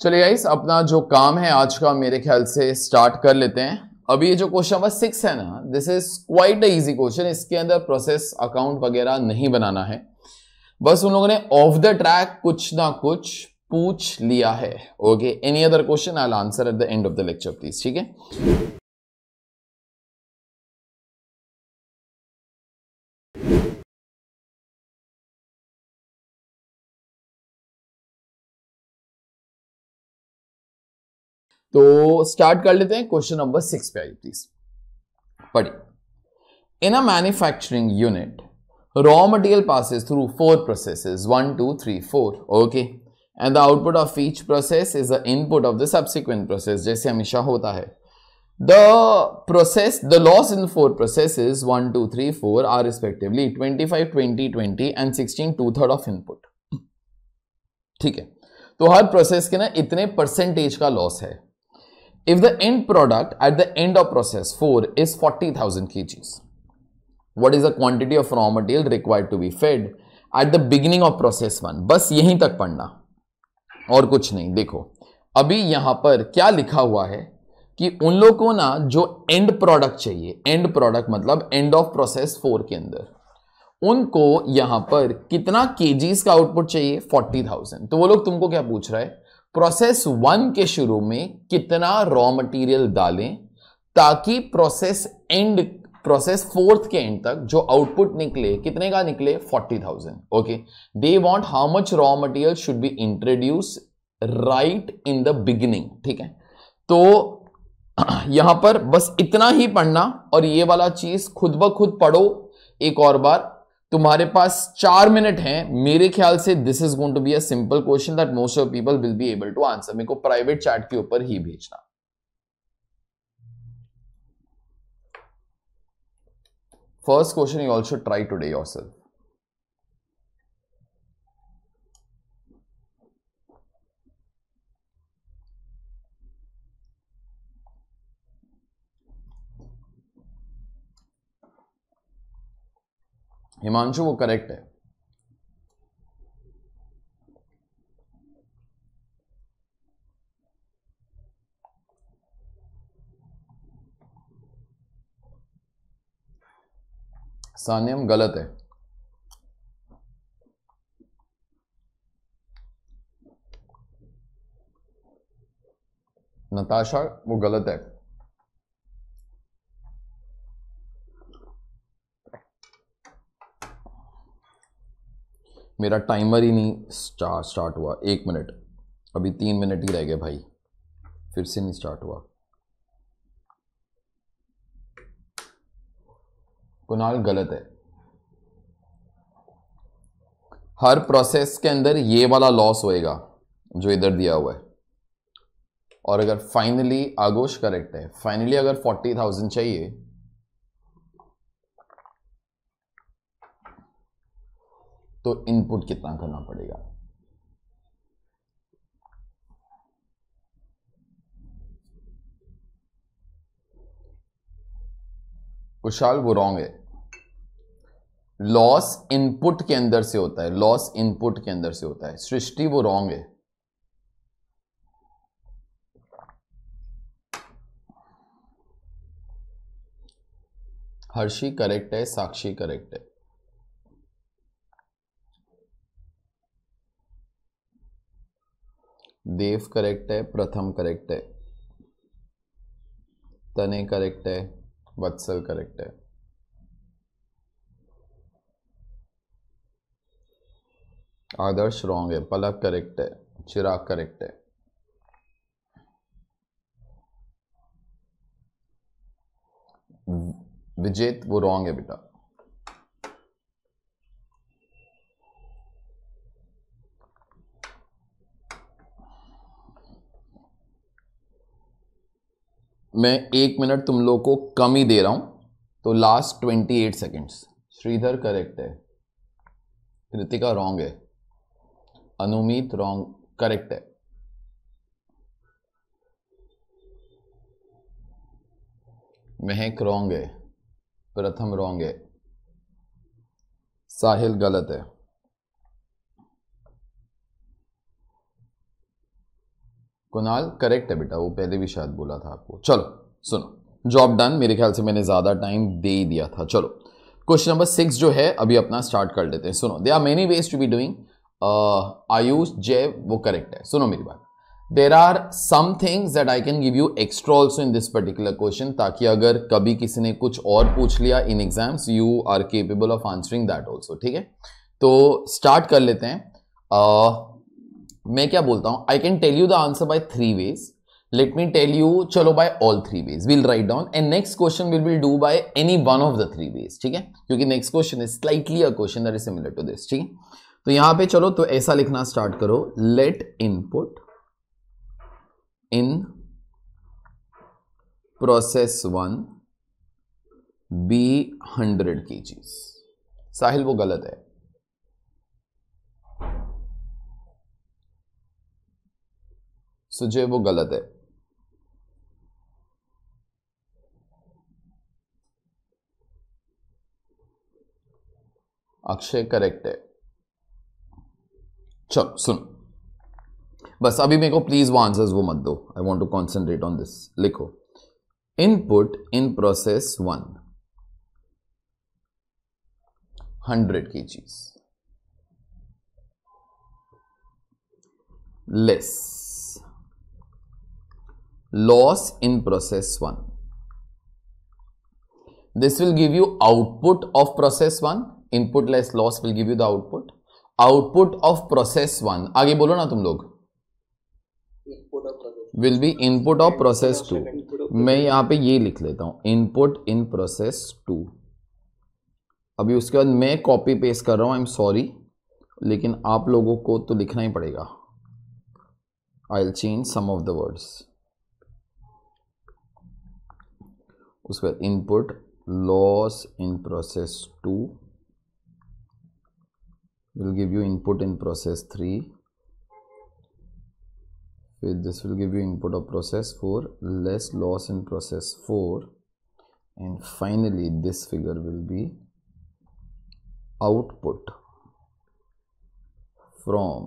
चलिए गाइस अपना जो काम है आज का मेरे ख्याल से स्टार्ट कर लेते हैं अभी ये जो क्वेश्चन नंबर सिक्स है ना this is quite a easy question इसके अंदर प्रोसेस अकाउंट वगैरह नहीं बनाना है बस उन लोगों ने ऑफ द ट्रैक कुछ ना कुछ पूछ लिया है okay any other question I answer at the end of the lecture please ठीक है तो स्टार्ट कर लेते हैं क्वेश्चन नंबर सिक्स पे आइए प्लीज पढ़िए in a manufacturing unit raw material passes through four process one two three four okay and the output of each process is the input of the subsequent process जैसे हमेशा होता है the process the loss in four processes one two three four are respectively twenty five twenty twenty and sixteen two third of input ठीक है तो हर process के ना इतने परसेंटेज का लॉस है If the end product at the end of process 4 is 40,000 kgs, what is the quantity of raw material required to be fed at the beginning of process 1? बस यहीं तक पढ़ना और कुछ नहीं देखो अभी यहां पर क्या लिखा हुआ है कि उन लोगों को ना जो एंड प्रोडक्ट चाहिए एंड प्रोडक्ट मतलब एंड ऑफ प्रोसेस फोर के अंदर उनको यहां पर कितना केजीज का आउटपुट चाहिए फोर्टी थाउजेंड तो वो लोग तुमको क्या पूछ रहा है प्रोसेस वन के शुरू में कितना रॉ मटेरियल डालें ताकि प्रोसेस एंड प्रोसेस फोर्थ के एंड तक जो आउटपुट निकले कितने का निकले forty thousand okay they want how much raw material should be introduced right in the beginning ठीक है तो यहां पर बस इतना ही पढ़ना और ये वाला चीज खुद ब खुद पढ़ो एक और बार तुम्हारे पास चार मिनट हैं मेरे ख्याल से this is going to be a simple question that most of people will be able to answer मेरे को प्राइवेट चैट के ऊपर ही भेजना first question you also try today yourself Himanshu वो करेक्ट है सान्यम गलत है नताशा वो गलत है मेरा टाइमर ही नहीं स्टार्ट स्टार्ट हुआ एक मिनट अभी तीन मिनट ही रह गए भाई फिर से नहीं स्टार्ट हुआ कुनाल गलत है हर प्रोसेस के अंदर ये वाला लॉस होएगा जो इधर दिया हुआ है और अगर फाइनली आगोश करेक्ट है फाइनली अगर फोर्टी थाउजेंड चाहिए तो इनपुट कितना करना पड़ेगा कुशाल वो रॉन्ग है लॉस इनपुट के अंदर से होता है लॉस इनपुट के अंदर से होता है सृष्टि वो रॉन्ग है हर्षी करेक्ट है साक्षी करेक्ट है देव करेक्ट है प्रथम करेक्ट है तने करेक्ट है वत्सल करेक्ट है आदर्श रॉन्ग है पलक करेक्ट है चिराग करेक्ट है विजेत वो रॉन्ग है बेटा मैं एक मिनट तुम लोग को कम ही दे रहा हूं तो last twenty eight seconds Sridhar correct है कृतिका रॉन्ग है अनुमित रॉन्ग करेक्ट है महक रॉन्ग है प्रथम रॉन्ग है साहिल गलत है कुणाल करेक्ट है बेटा वो पहले भी शायद बोला था आपको चलो सुनो जॉब डन मेरे ख्याल से मैंने ज़्यादा टाइम दे ही दिया था चलो क्वेश्चन नंबर सिक्स जो है अभी अपना स्टार्ट कर लेते हैं सुनो there are many ways to be doing Ayush Jay वो करेक्ट है सुनो मेरी बात there are some things that I can give you extra also in this particular question ताकि अगर कभी किसी ने कुछ और पूछ लिया in exams you are capable of answering that also ठीक है तो स्टार्ट कर लेते हैं uh, मैं क्या बोलता हूं I can tell you the answer by three ways let me tell you चलो by all three ways will write down and next question will be do by any one of the three ways ठीक है क्योंकि next question is slightly a question that is similar to this ठीक है तो यहां पे चलो तो ऐसा लिखना स्टार्ट करो let input in process one be hundred के साहिल वो गलत है सो जो है वो गलत है अक्षय करेक्ट है चलो सुन बस अभी मेरे को प्लीज वो आंसर्स वो मत दो I want to concentrate on this लिखो input in process one hundred की चीज less loss in process 1. This will give you output of process 1. Input less loss will give you the output. Output of process 1. आगे बोलो ना तुम लोग will be input of process two मैं यहाँ पे ये लिख लेता हूँ इनपुट इन प्रोसेस टू अभी उसके बाद मैं कॉपी पेस्ट कर रहा हूँ आई एम सॉरी लेकिन आप लोगों को तो लिखना ही पड़ेगा I will change some of the words उसके input loss in process two will give you input in process 3 this will give you input of process 4 less loss in process 4 and finally this figure will be output from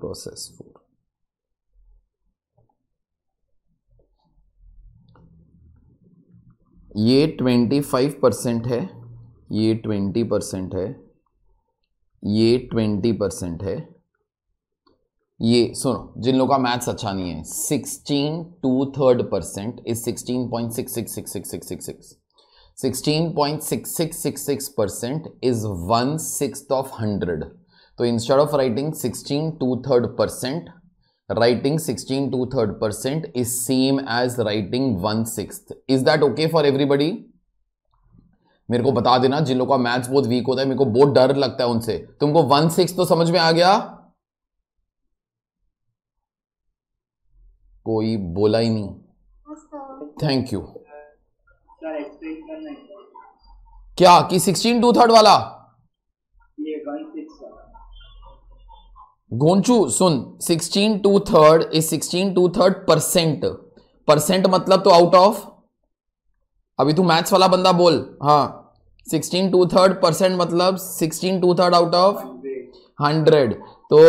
process 4 ये twenty five percent है ये twenty percent है ये twenty percent है ये सुनो जिन लोगों का मैथ्स अच्छा नहीं है sixteen two third percent is sixteen point six six six six six six six sixteen point six six six six percent is one six of hundred तो instead of writing sixteen two third percent writing 16 to third percent is same as writing one sixth. Is that okay for everybody? मेरे को बता देना जिन लोगों का maths बहुत week होता है मेरे को बहुत डर लगता है उनसे तुमको वन सिक्स तो समझ में आ गया कोई बोला ही नहीं थैंक यू क्या कि सिक्सटीन टू थर्ड वाला गोंचू सुन 16 two third is 16 two third percent percent मतलब तो आउट ऑफ अभी तू मैथ्स वाला बंदा बोल हाँ 16 टू थर्ड परसेंट मतलब 16 टू थर्ड आउट ऑफ 100 तो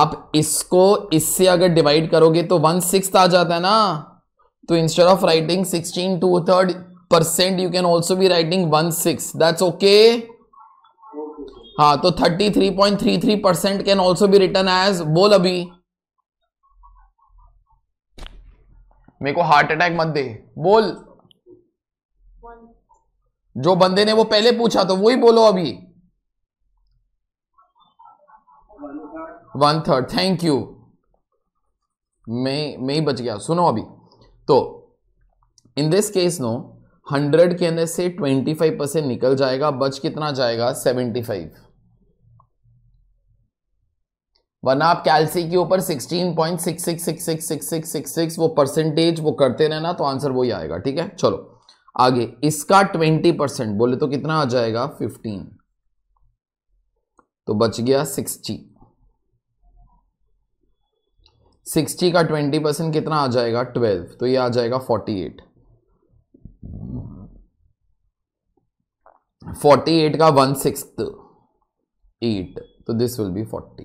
आप इसको इससे अगर डिवाइड करोगे तो वन सिक्स आ जाता है ना तो instead of writing 16 two third percent you can also be writing one six that's okay हाँ तो 33.33 percent can also be written as बोल अभी मेरे को हार्ट अटैक मत दे बोल जो बंदे ने वो पहले पूछा तो वही बोलो अभी वन थर्ड थैंक यू मैं मैं ही बच गया सुनो अभी तो in this case no hundred के अंदर से ट्वेंटी फाइव परसेंट निकल जाएगा बच कितना जाएगा सेवेंटी फाइव वरना आप कैलसी के ऊपर 16.66666666 वो परसेंटेज वो करते रहना तो आंसर वही आएगा ठीक है चलो आगे इसका 20 परसेंट बोले तो कितना आ जाएगा 15 तो बच गया 60 60 का 20 परसेंट कितना आ जाएगा 12 तो ये आ जाएगा 48 48 का वन सिक्स एट तो दिस विल बी फोर्टी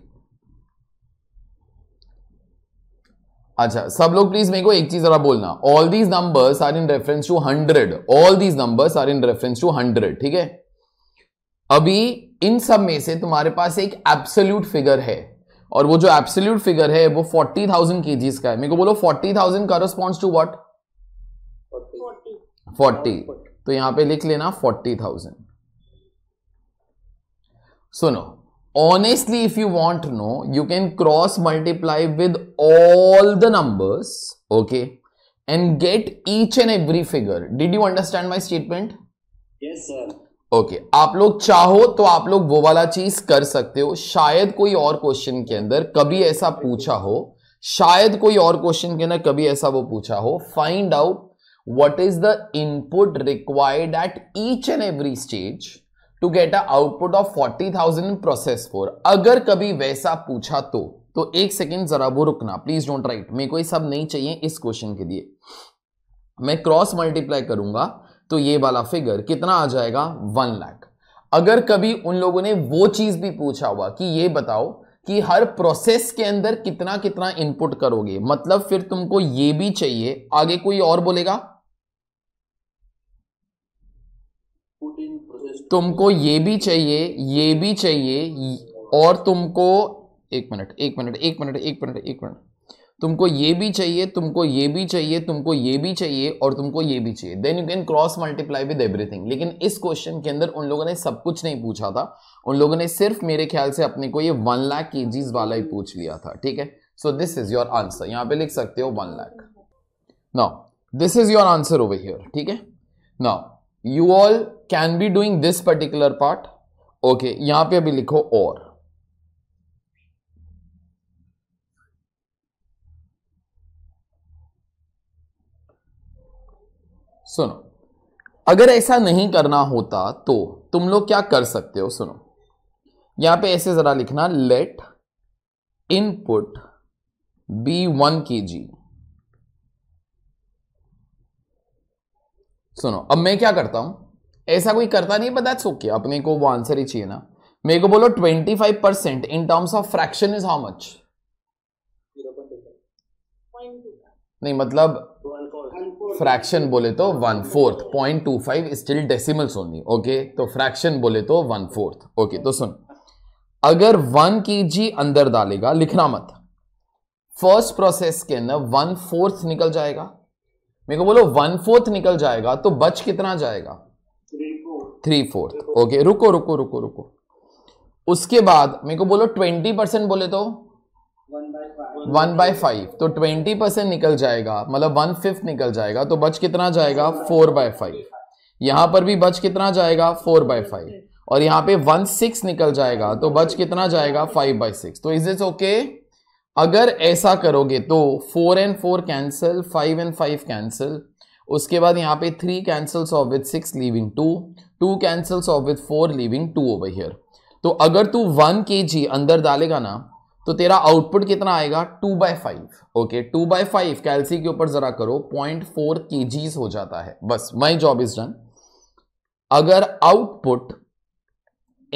अच्छा सब लोग प्लीज मेरे को एक चीज जरा बोलना all these numbers are in reference to hundred all these numbers are in reference to hundred ठीक है अभी इन सब में से तुम्हारे पास एक एब्सोल्यूट फिगर है और वो जो एब्सोल्यूट फिगर है वो फोर्टी थाउजेंड के जीज का है मेरे को बोलो forty thousand corresponds to what forty तो यहां पे लिख लेना फोर्टी थाउजेंड सुनो honestly if you want no you can cross multiply with all the numbers okay and get each and every figure did you understand my statement okay आप लोग चाहो तो आप लोग वो वाला चीज कर सकते हो शायद कोई और क्वेश्चन के अंदर कभी ऐसा पूछा हो शायद कोई और क्वेश्चन के अंदर कभी ऐसा वो पूछा हो find out what is the input required at each and every stage to get a output of forty thousand in process four अगर कभी वैसा पूछा तो तो एक सेकेंड जरा वो रुकना प्लीज डोंट राइट मेरे को ये सब नहीं चाहिए इस क्वेश्चन के लिए मैं क्रॉस मल्टीप्लाई करूंगा तो ये वाला फिगर कितना आ जाएगा वन लाख अगर कभी उन लोगों ने वो चीज भी पूछा हुआ कि ये बताओ कि हर प्रोसेस के अंदर कितना कितना इनपुट करोगे मतलब फिर तुमको ये भी चाहिए आगे कोई और बोलेगा तुमको ये भी चाहिए ये भी चाहिए और तुमको एक मिनट एक मिनट एक मिनट एक मिनट एक मिनट तुमको ये भी चाहिए तुमको ये भी चाहिए तुमको ये भी चाहिए और तुमको ये भी चाहिए then you can cross multiply with everything लेकिन इस क्वेश्चन के अंदर उन लोगों ने सब कुछ नहीं पूछा था उन लोगों ने सिर्फ मेरे ख्याल से अपने को ये वन लाख के जीज वाला ही पूछ लिया था ठीक है so this is your answer यहां पे लिख सकते हो one lakh now this is your answer over here ठीक है now you all can be doing this particular part okay यहां पे अभी लिखो और सुनो अगर ऐसा नहीं करना होता तो तुम लोग क्या कर सकते हो सुनो यहां पे ऐसे जरा लिखना late input B one K जी सुनो अब मैं क्या करता हूं ऐसा कोई करता नहीं बट दैट्स ओके अपने को वो आंसर ही चाहिए ना मेरे को बोलो twenty five percent in terms of fraction is how much नहीं मतलब फ्रैक्शन बोले तो one fourth point two five still decimals only okay तो फ्रैक्शन बोले तो वन फोर्थ ओके तो सुन अगर वन के जी अंदर डालेगा लिखना मत फर्स्ट प्रोसेस के अंदर वन फोर्थ निकल जाएगा मेरे को बोलो वन फोर्थ निकल जाएगा तो बच कितना जाएगा थ्री फोर्थ ओके रुको रुको रुको रुको उसके बाद मेरे को बोलो ट्वेंटी परसेंट बोले तो वन बाय फाइव तो ट्वेंटी परसेंट निकल जाएगा मतलब वन फिफ्थ निकल जाएगा तो बच कितना जाएगा फोर बाय फाइव यहां पर भी बच कितना जाएगा फोर बाय फाइव और यहां पे वन सिक्स निकल जाएगा तो बच कितना जाएगा फाइव बाय सिक्स तो इज इज ओके अगर ऐसा करोगे तो four and four cancel five and five cancel उसके बाद यहाँ पे three cancels off with six leaving two two cancels off with four leaving two over here तो अगर तू वन के जी अंदर डालेगा ना तो तेरा आउटपुट कितना आएगा two by five okay two by five calci के ऊपर जरा करो पॉइंट फोर के जीज हो जाता है बस माई जॉब इज डन अगर आउटपुट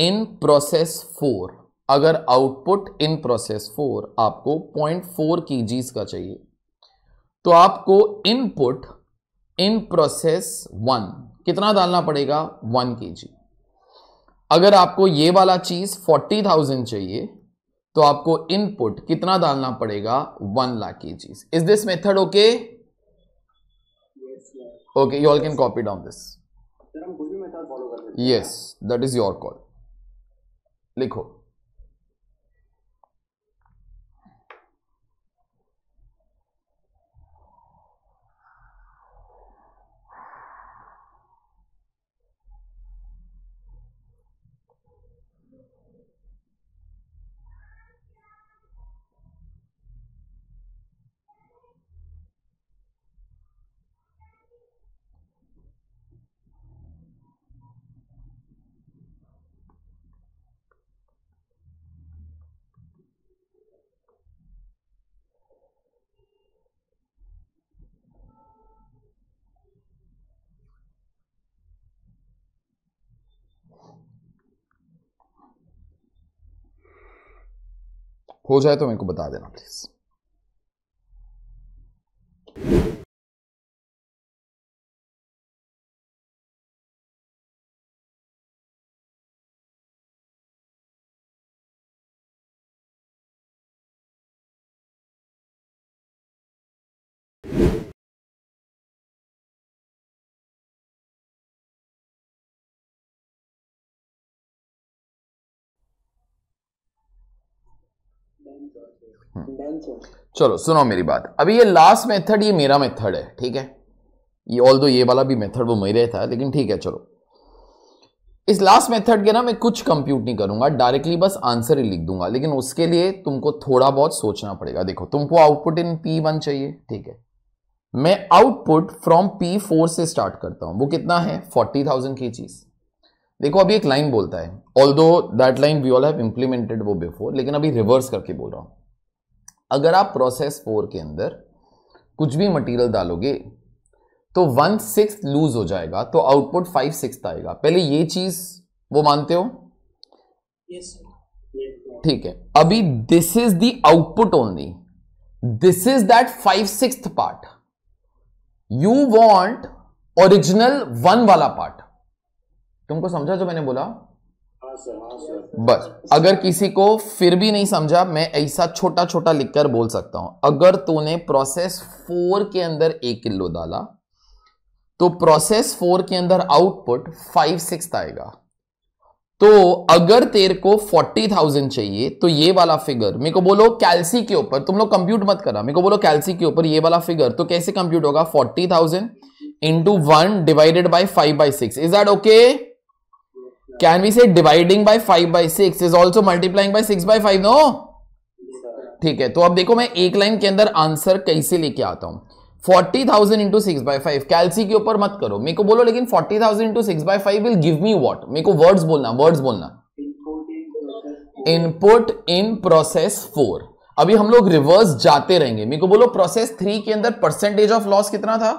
इन प्रोसेस फोर अगर आउटपुट इन प्रोसेस फोर आपको पॉइंट फोर के जीज का चाहिए तो आपको इनपुट इन प्रोसेस वन कितना डालना पड़ेगा वन के जी अगर आपको ये वाला चीज़ फोर्टी थाउजेंड चाहिए तो आपको इनपुट कितना डालना पड़ेगा one lakh K G is this method okay okay you all can copy down this yes that is your call लिखो हो जाए तो मेरे को बता देना प्लीज़ हाँ। तो- चलो सुनो मेरी बात अभी ये लास्ट मेथड ये मेरा मेथड है ठीक है ये ऑल दो ये वाला भी मेथड वो मेरे था लेकिन ठीक है चलो इस लास्ट मेथड के ना मैं कुछ कंप्यूट नहीं करूंगा डायरेक्टली बस आंसर ही लिख दूंगा लेकिन उसके लिए तुमको थोड़ा बहुत सोचना पड़ेगा देखो तुमको आउटपुट इन पी वन चाहिए ठीक है मैं आउटपुट फ्रॉम पी फोर से स्टार्ट करता हूं वो कितना है फोर्टी थाउजेंड की चीज़ देखो अभी एक लाइन बोलता है although that line we all have implemented वो बिफोर लेकिन अभी रिवर्स करके बोल रहा हूं अगर आप प्रोसेस फोर के अंदर कुछ भी मटेरियल डालोगे तो वन सिक्स लूज हो जाएगा तो आउटपुट फाइव सिक्स आएगा पहले ये चीज वो मानते हो ठीक yes, है अभी this is the output only this is that five six part you want original one वाला पार्ट तुमको समझा जो मैंने बोला हाँ सर, हाँ सर। बस अगर किसी को फिर भी नहीं समझा मैं ऐसा छोटा छोटा लिखकर बोल सकता हूं अगर तूने प्रोसेस फोर के अंदर एक किलो डाला तो प्रोसेस फोर के अंदर आउटपुट फाइव सिक्स आएगा तो अगर तेरे को फोर्टी थाउजेंड चाहिए तो ये वाला फिगर मेरे को बोलो कैलसी के ऊपर तुम लोग कंप्यूट मत करा मेरे को बोलो कैलसी के ऊपर ये वाला फिगर तो कैसे कंप्यूट होगा forty thousand into one divided by five by six is that okay Can we say dividing by 5 by 6 is also multiplying by 6 by 5? No? ठीक है तो अब देखो मैं एक लाइन के अंदर आंसर कैसे लेके आता हूं forty thousand into six by five calci के ऊपर मत करो मेरे को बोलो लेकिन forty thousand into six by five will give me what मेरे को वर्ड्स बोलना वर्ड्स बोलना इनपुट इन प्रोसेस फोर अभी हम लोग रिवर्स जाते रहेंगे मेरे को बोलो प्रोसेस थ्री के अंदर परसेंटेज ऑफ लॉस कितना था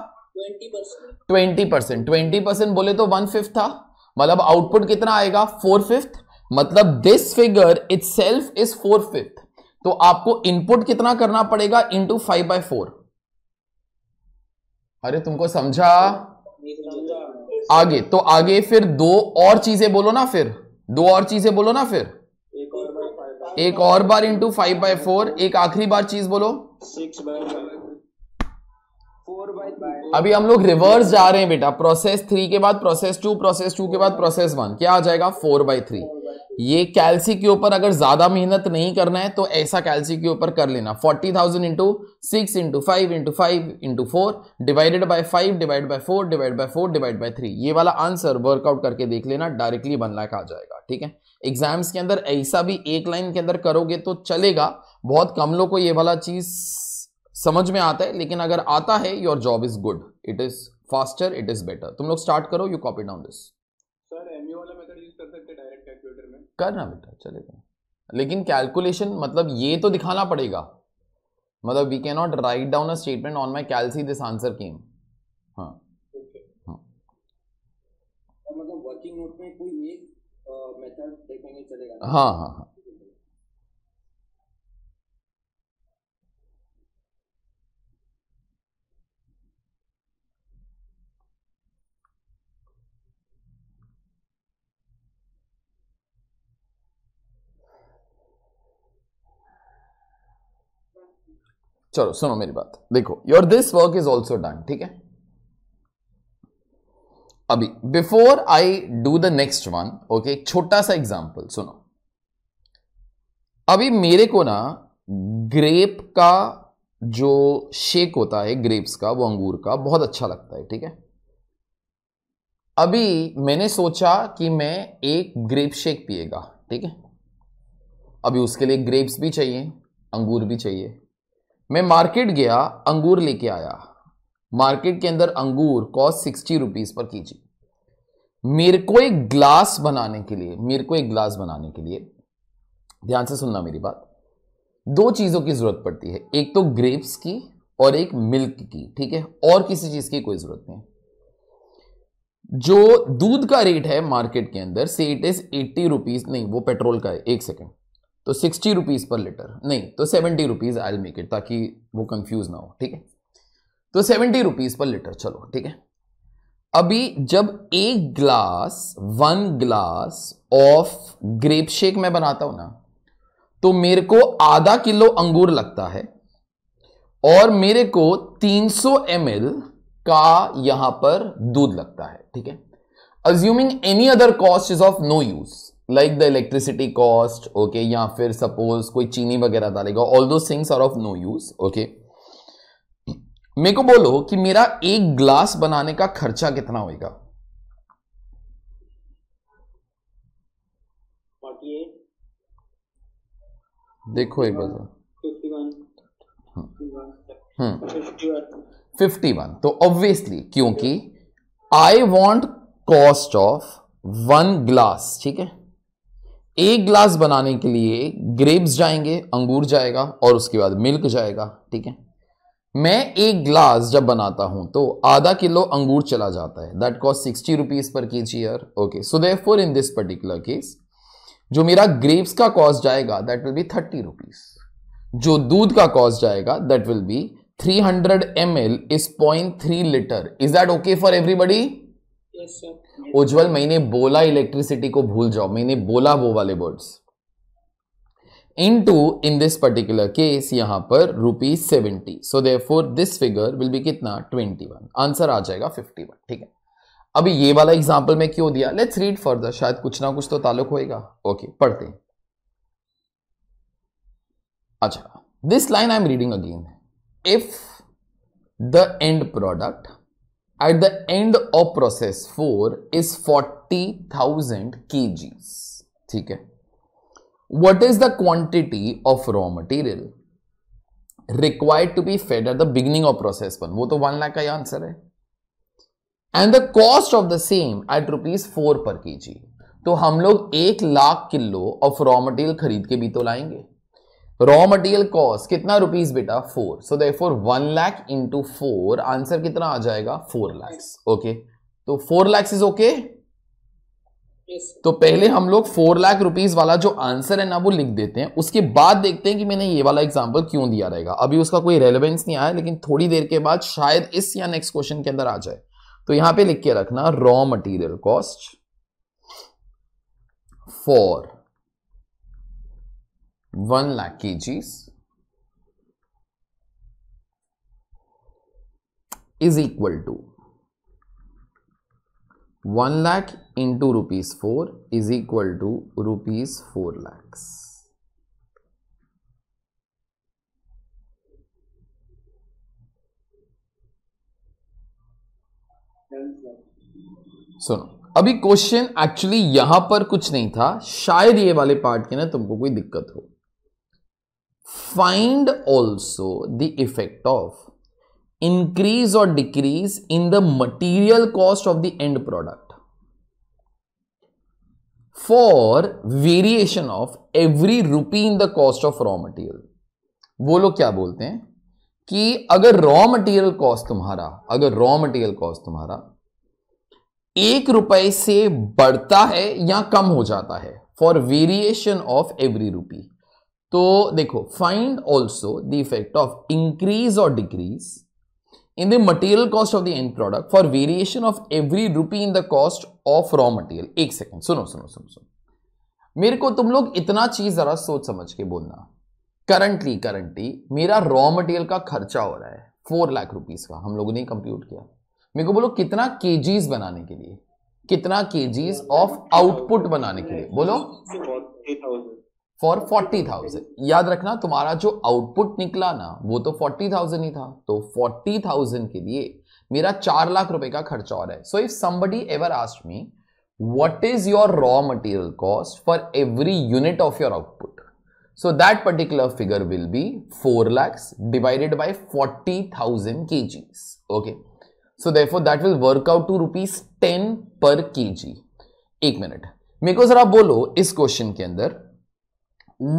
ट्वेंटी परसेंट ट्वेंटी परसेंट बोले तो वन फिफ्थ था मतलब आउटपुट कितना आएगा फोर फिफ्थ मतलब this figure itself is four fifth तो आपको इनपुट कितना करना पड़ेगा इंटू फाइव बाय फोर अरे तुमको समझा आगे तो आगे फिर दो और चीजें बोलो ना फिर दो और चीजें बोलो ना फिर एक और बार इंटू फाइव बाय फोर एक आखिरी बार चीज बोलो सिक्स अभी हम लोग रिवर्स जा रहे हैं बेटा प्रोसेस थ्री के बाद प्रोसेस टू प्रोसेस टू के बाद प्रोसेस वन क्या आ जाएगा फोर बाई थ्री ये कैलसी के ऊपर अगर ज्यादा मेहनत नहीं करना है तो ऐसा कैलसी के ऊपर कर लेना forty thousand into six into five into five into four divided by five divide by four divide by four divide by three ये वाला आंसर वर्कआउट करके देख लेना डायरेक्टली वन लाख आ जाएगा ठीक है एग्जाम्स के अंदर ऐसा भी एक लाइन के अंदर करोगे तो चलेगा बहुत कम लोग को ये वाला चीज समझ में आता है लेकिन अगर आता है your job is good it is faster it is better तुम लोग स्टार्ट करो यू कॉपी डाउन दिस करना बेटा चलेगा लेकिन कैलकुलेशन मतलब ये तो दिखाना पड़ेगा मतलब we can not write down a statement on my calci this answer came हाँ हाँ हाँ हाँ चलो सुनो मेरी बात देखो your this work is also done ठीक है अभी before I do the next one okay एक छोटा सा एग्जाम्पल सुनो अभी मेरे को ना ग्रेप का जो शेक होता है ग्रेप्स का वो अंगूर का बहुत अच्छा लगता है ठीक है अभी मैंने सोचा कि मैं एक ग्रेप शेक पिएगा ठीक है अभी उसके लिए ग्रेप्स भी चाहिए अंगूर भी चाहिए मैं मार्केट गया अंगूर लेके आया मार्केट के अंदर अंगूर कॉस्ट सिक्सटी रुपीज पर कीजिए मेरे को एक ग्लास बनाने के लिए मेरे को एक ग्लास बनाने के लिए ध्यान से सुनना मेरी बात दो चीज़ों की ज़रूरत पड़ती है एक तो ग्रेप्स की और एक मिल्क की ठीक है और किसी चीज़ की कोई ज़रूरत नहीं जो दूध का रेट है मार्केट के अंदर से इट इज़ एट्टी रुपीज़ नहीं वो पेट्रोल का है एक सेकेंड तो सिक्सटी रुपीज़ पर लीटर नहीं तो seventy rupees I make it ताकि वो कंफ्यूज ना हो ठीक है तो सेवेंटी रुपीज़ पर लीटर चलो ठीक है अभी जब एक glass one glass of grape shake मैं बनाता हूं ना तो मेरे को आधा किलो अंगूर लगता है और मेरे को 300 सौ का यहां पर दूध लगता है ठीक है assuming any other cost is of no use like the electricity cost okay या फिर सपोज कोई चीनी वगैरह डालेगा ऑल दो things are of no use okay मेरे को बोलो कि मेरा एक ग्लास बनाने का खर्चा कितना होगा देखो एक बार फिफ्टी वन हाँ। हाँ। तो ऑब्वियसली क्योंकि I want cost of one glass ठीक है एक ग्लास बनाने के लिए ग्रेप्स जाएंगे अंगूर जाएगा और उसके बाद मिल्क जाएगा ठीक है मैं एक ग्लास जब बनाता हूं तो आधा किलो अंगूर चला जाता है that cost sixty rupees per K G here okay so therefore in this particular case जो मेरा ग्रेप्स का कॉस्ट जाएगा that will be thirty rupees जो दूध का कॉस्ट जाएगा that will be three hundred M L is point three litre is that okay for everybody Ujjwal मैंने बोला इलेक्ट्रिसिटी को भूल जाओ मैंने बोला वो वाले words into in this particular case यहां पर rupees seventy so there therefore this figure will be कितना ट्वेंटी वन आंसर आ जाएगा फिफ्टी वन ठीक है अभी ये वाला एग्जाम्पल मैं क्यों दिया लेट्स रीड फर्दर शायद कुछ ना कुछ तो ताल्लुक होएगा ओके okay, पढ़ते हैं अच्छा this line I am reading again if the end product at the end of process 4 is 40,000 kgs. ठीक है what is the quantity of raw material required to be fed at the beginning of process one वो तो one lakh का ही answer है and the cost of the same at rupees four per K G तो हम लोग एक lakh kilo of raw material खरीद के भी तो लाएंगे रॉ मटेरियल कॉस्ट कितना रुपीज बेटा four so four one lakh into four answer कितना आ जाएगा फोर लैक्स ओके तो फोर लैक्स इज ओके तो पहले हम लोग फोर लाख रुपीज वाला जो आंसर है ना वो लिख देते हैं उसके बाद देखते हैं कि मैंने ये वाला एग्जाम्पल क्यों दिया रहेगा अभी उसका कोई रेलेवेंस नहीं आया लेकिन थोड़ी देर के बाद शायद इस या नेक्स्ट क्वेश्चन के अंदर आ जाए तो यहां पे लिख के रखना raw material cost for one lakh KGs is equal to one lakh into rupees four is equal to rupees four lakhs सुनो अभी क्वेश्चन एक्चुअली यहां पर कुछ नहीं था शायद ये वाले पार्ट के ना तुमको कोई दिक्कत हो find also the effect of increase or decrease in the material cost of the end product for variation of every rupee in the cost of raw material वो लोग क्या बोलते हैं कि अगर रॉ मटेरियल कॉस्ट तुम्हारा अगर रॉ मटेरियल कॉस्ट तुम्हारा एक रुपए से बढ़ता है या कम हो जाता है for variation of every rupee तो देखो find also the effect of increase और decrease in the material cost of the end product for variation of every rupee in the cost of raw material एक second सुनो सुनो सुनो सुनो मेरे को तुम लोग इतना चीज जरा सोच समझ के बोलना करंटली करंटली मेरा रॉ मटेरियल का खर्चा हो रहा है फोर लाख रुपीज का हम लोगों ने कंप्यूट किया मेरे को बोलो कितना केजीज बनाने के लिए कितना केजीज ऑफ आउटपुट बनाने के लिए बोलो फॉर फोर्टी थाउजेंड याद रखना तुम्हारा जो आउटपुट निकला ना वो तो फोर्टी थाउजेंड ही था तो फोर्टी थाउजेंड के लिए मेरा चार लाख रुपए का खर्चा और है so if somebody ever asked me what is your raw material cost for every unit of your output so that particular figure will be four lakhs divided by forty thousand K G okay so therefore that will work out to rupees ten per K जी एक minute मेरे को जरा बोलो इस question के अंदर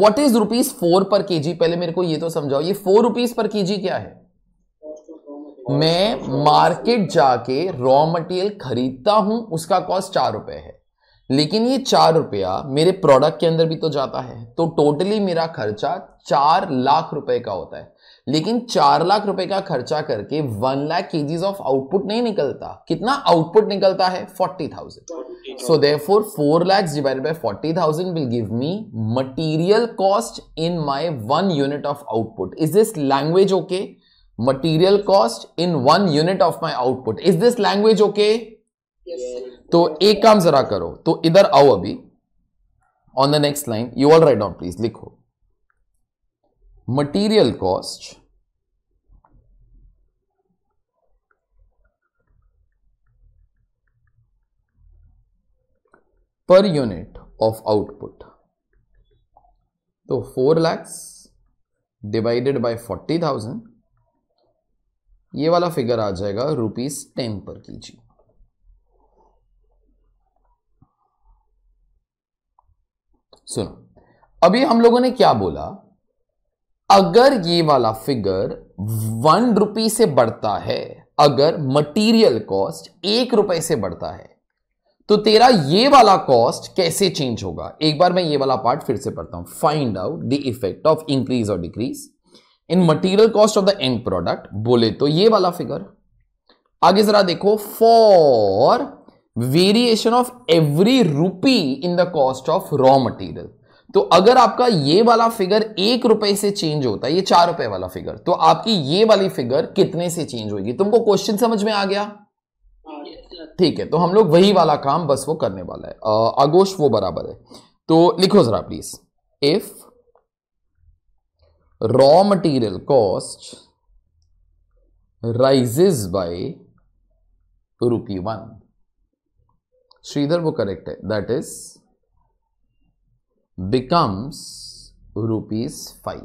what is rupees four per KG पहले मेरे को ये तो समझाओ ये फोर रुपीज पर जी क्या है मैं मार्केट जाके रॉ मटेरियल खरीदता हूं उसका कॉस्ट चार रुपए है लेकिन ये चार रुपया मेरे प्रोडक्ट के अंदर भी तो जाता है तो टोटली मेरा खर्चा चार लाख रुपए का होता है लेकिन चार लाख रुपए का खर्चा करके वन लाख के ऑफ आउटपुट नहीं निकलता कितना आउटपुट निकलता है forty thousand so there four four lakhs divided by forty thousand will give me material cost in my one unit of output is this language okay material cost in one unit of my output is this language okay तो एक काम जरा करो तो इधर आओ अभी on the next line you all right on please लिखो material cost per unit of output तो 4 lakhs डिवाइडेड बाय 40,000 ये वाला फिगर आ जाएगा रुपीज टेन पर कीजिए सुनो अभी हम लोगों ने क्या बोला अगर ये वाला फिगर वन रुपी से बढ़ता है अगर मटेरियल कॉस्ट एक रुपए से बढ़ता है तो तेरा ये वाला कॉस्ट कैसे चेंज होगा एक बार मैं ये वाला पार्ट फिर से पढ़ता हूं find out the effect of increase और decrease in material cost of the end product बोले तो ये वाला फिगर आगे जरा देखो for variation of every rupee in the cost of raw material तो अगर आपका ये वाला फिगर एक रुपए से चेंज होता है ये चार रुपए वाला फिगर तो आपकी ये वाली फिगर कितने से चेंज होगी तुमको क्वेश्चन समझ में आ गया ठीक है तो हम लोग वही वाला काम बस वो करने वाला है आगोश वो बराबर है तो लिखो जरा please if raw material cost rises by rupee one Shridhar वो करेक्ट है that is becomes rupees 5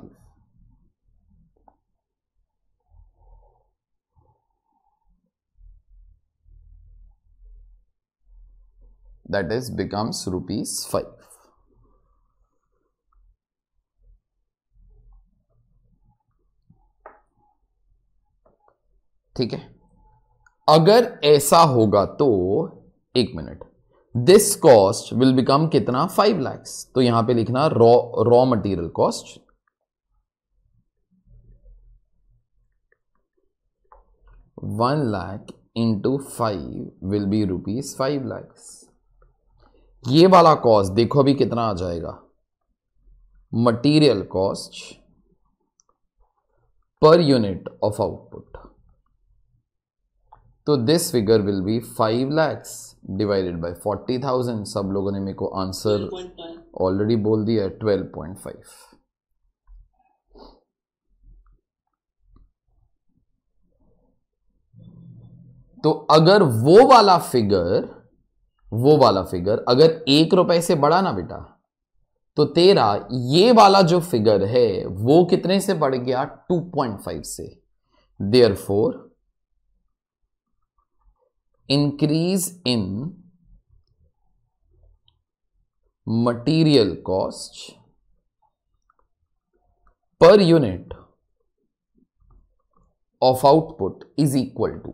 that is becomes rupees 5 ठीक है अगर ऐसा होगा तो एक minute this cost will become कितना फाइव लैक्स तो यहां पे लिखना raw raw material cost one lakh into five will be rupees five lakhs ये वाला कॉस्ट देखो अभी कितना आ जाएगा material cost per unit of output तो this figure will be five lakhs divided by forty thousand सब लोगों ने मेरे को आंसर ऑलरेडी बोल दिया है ट्वेल्व पॉइंट फाइव तो अगर वो वाला फिगर वो वाला फिगर अगर एक रुपए से बड़ा ना बेटा तो तेरा ये वाला जो फिगर है वो कितने से बढ़ गया 2.5 से there four increase in material cost per unit of output is equal to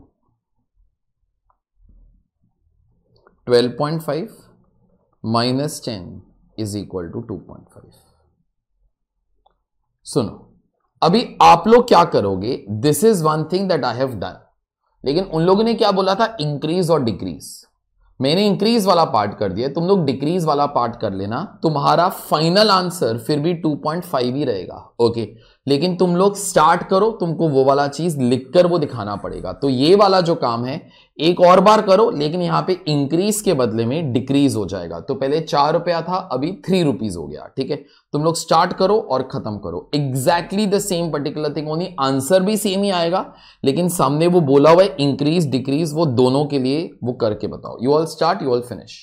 12.5 minus 10 is equal to 2.5 सुनो अभी आप लोग क्या करोगे this is one thing that I have done लेकिन उन लोगों ने क्या बोला था इंक्रीज और डिक्रीज मैंने इंक्रीज वाला पार्ट कर दिया तुम लोग डिक्रीज वाला पार्ट कर लेना तुम्हारा फाइनल आंसर फिर भी 2.5 ही रहेगा ओके लेकिन तुम लोग स्टार्ट करो तुमको वो वाला चीज लिखकर वो दिखाना पड़ेगा तो ये वाला जो काम है एक और बार करो लेकिन यहां पे इंक्रीज के बदले में डिक्रीज हो जाएगा तो पहले चार रुपया था अभी थ्री रुपीज हो गया ठीक है तुम लोग स्टार्ट करो और खत्म करो exactly the same particular thing only answer भी सेम ही आएगा लेकिन सामने वो बोला हुआ है इंक्रीज डिक्रीज वो दोनों के लिए वो करके बताओ you all start you all finish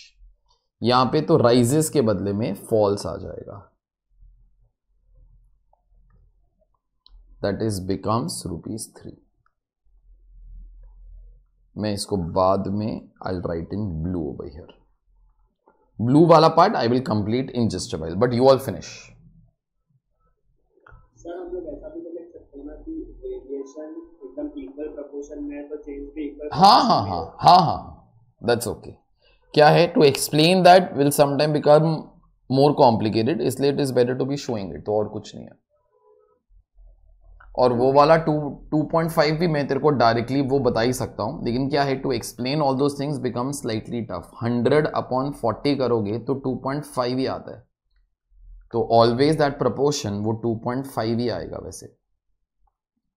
यहाँ पे तो राइजेस के बदले में फॉल्स आ जाएगा that is becomes rupees three मैं इसको बाद में I write in blue over here blue वाला part I will complete in just a but you all finish हाँ हाँ हाँ, हाँ हाँ हाँ दैट्स ओके क्या है to explain that will sometime become more complicated इसलिए it is better to be showing it तो और कुछ नहीं है और वो वाला टू टू पॉइंट फाइव भी मैं तेरे को डायरेक्टली वो बता ही सकता हूँ लेकिन क्या है to explain all those things become slightly tough hundred upon forty करोगे तो टू पॉइंट फाइव ही आता है तो ऑलवेज दैट प्रपोर्शन वो टू पॉइंट फाइव ही आएगा वैसे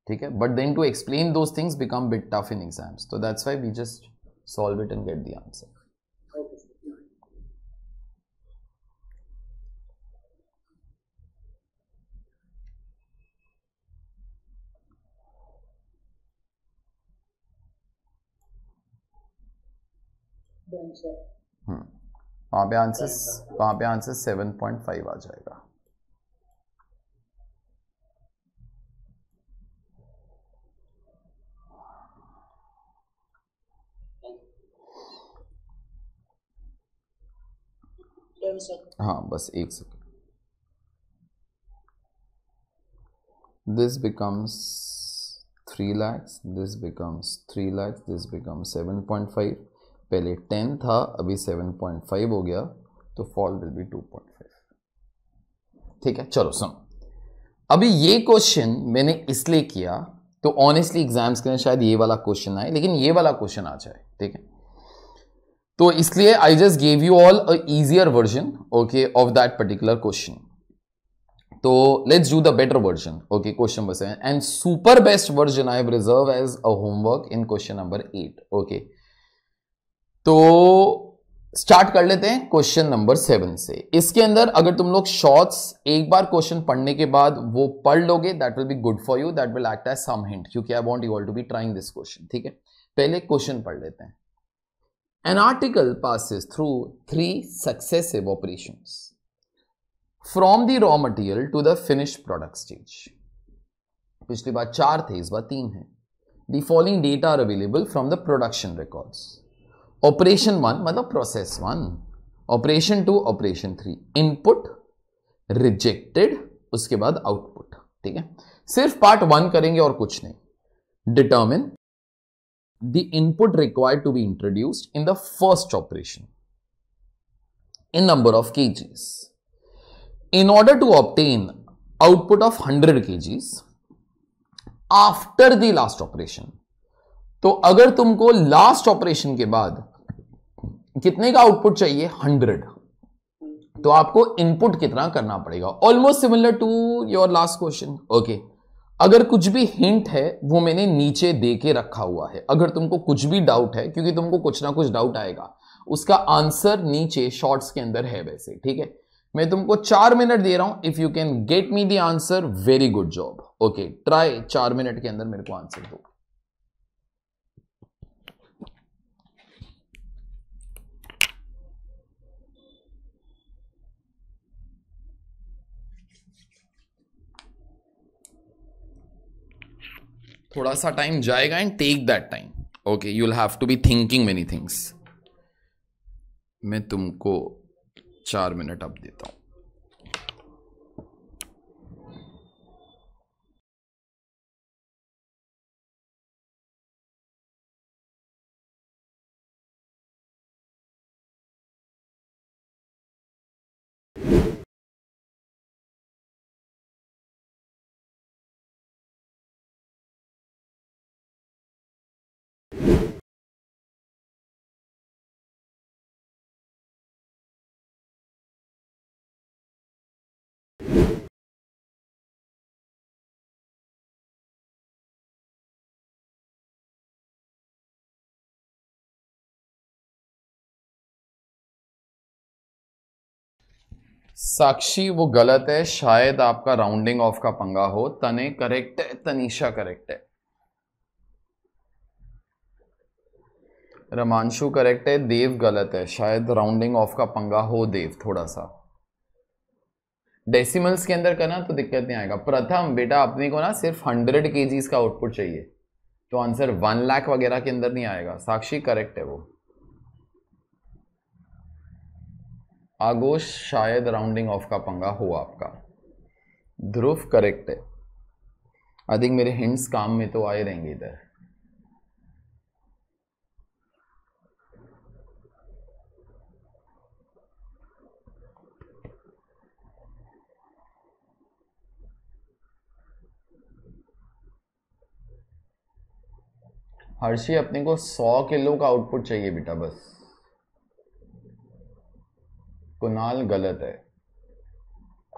ठीक है but then to explain those things become bit tough in exams तो that's why we just solve it and get the answer hmm. वहां पे आंसर वहां पे आंसर सेवन पॉइंट फाइव आ जाएगा हाँ बस एक second this becomes three lakhs this becomes three lakhs this becomes seven point five पहले 10 था अभी 7.5 हो गया तो फॉल विल बी 2.5 ठीक है चलो सुनो अभी ये क्वेश्चन मैंने इसलिए किया तो ऑनेस्टली एग्जाम्स के शायद ये वाला क्वेश्चन आए लेकिन ये वाला क्वेश्चन आ जाए ठीक है तो इसलिए I just gave you all a easier version okay of that particular question तो let's do the better version okay question number seven and super best version I have reserve as a homework in question number eight okay तो start कर लेते हैं question number seven से इसके अंदर अगर तुम लोग शॉर्ट्स एक बार क्वेश्चन पढ़ने के बाद वो पढ़ लोगे that will be good for you that will act as some hint क्योंकि I want you all to be trying this question ठीक है पहले क्वेश्चन पढ़ लेते हैं an article passes through three successive operation from the raw material to the finish product stage पिछली बार चार थे इस बार तीन है the following data are available from the production records operation one मतलब process one operation two operation three input rejected उसके बाद आउटपुट ठीक है सिर्फ पार्ट वन करेंगे और कुछ नहीं determine the input required to be introduced in the first operation in number of kgs in order to obtain output of hundred kgs after the last operation तो अगर तुमको लास्ट ऑपरेशन के बाद कितने का आउटपुट चाहिए हंड्रेड तो आपको इनपुट कितना करना पड़ेगा almost similar to your last question okay अगर कुछ भी हिंट है वो मैंने नीचे दे के रखा हुआ है अगर तुमको कुछ भी डाउट है क्योंकि तुमको कुछ ना कुछ डाउट आएगा उसका आंसर नीचे शॉर्ट्स के अंदर है वैसे ठीक है मैं तुमको चार मिनट दे रहा हूं if you can get me the answer very good job okay try चार मिनट के अंदर मेरे को आंसर दो थोड़ा सा टाइम जाएगा and take that time okay you have to be thinking many things मैं तुमको चार मिनट अब देता हूँ साक्षी वो गलत है शायद आपका राउंडिंग ऑफ का पंगा हो तने करेक्ट है तनिषा करेक्ट है रमांशु करेक्ट है देव गलत है शायद राउंडिंग ऑफ का पंगा हो देव थोड़ा सा डेसिमल्स के अंदर करना तो दिक्कत नहीं आएगा प्रथम बेटा अपने को ना सिर्फ हंड्रेड के का आउटपुट चाहिए तो आंसर वन लाख वगैरह के अंदर नहीं आएगा साक्षी करेक्ट है वो आगोश शायद राउंडिंग ऑफ का पंगा हो आपका ध्रुव करेक्ट है आई थिंक मेरे हिंट्स काम में तो आए रहेंगे इधर हर्षी अपने को सौ किलो का आउटपुट चाहिए बेटा बस कुनाल गलत है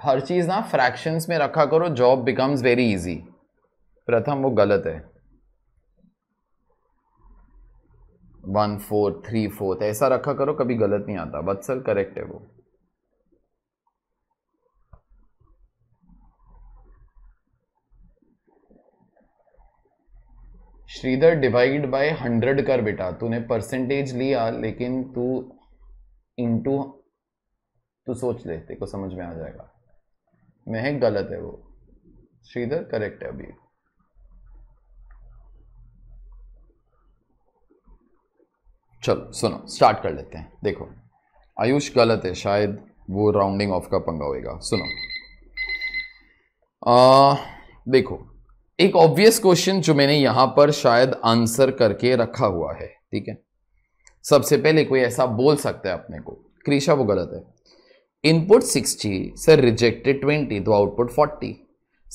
हर चीज़ ना फ्रैक्शंस में रखा करो जॉब बिकम्स वेरी इजी प्रथम वो गलत है वन फोर्थ थ्री फोर्थ ऐसा रखा करो कभी गलत नहीं आता बत्सल करेक्ट है वो श्रीधर डिवाइड बाय हंड्रेड कर बेटा तूने परसेंटेज लिया लेकिन तू इंटू तो सोच ले तेरे को समझ में आ जाएगा महक गलत है वो श्रीधर करेक्ट है अभी चलो सुनो स्टार्ट कर लेते हैं देखो आयुष गलत है शायद वो राउंडिंग ऑफ का पंगा होएगा सुनो आ, देखो एक ऑब्वियस क्वेश्चन जो मैंने यहां पर शायद आंसर करके रखा हुआ है ठीक है सबसे पहले कोई ऐसा बोल सकता है अपने को क्रीशा वो गलत है इनपुट 60 सर रिजेक्टेड 20 तो आउटपुट 40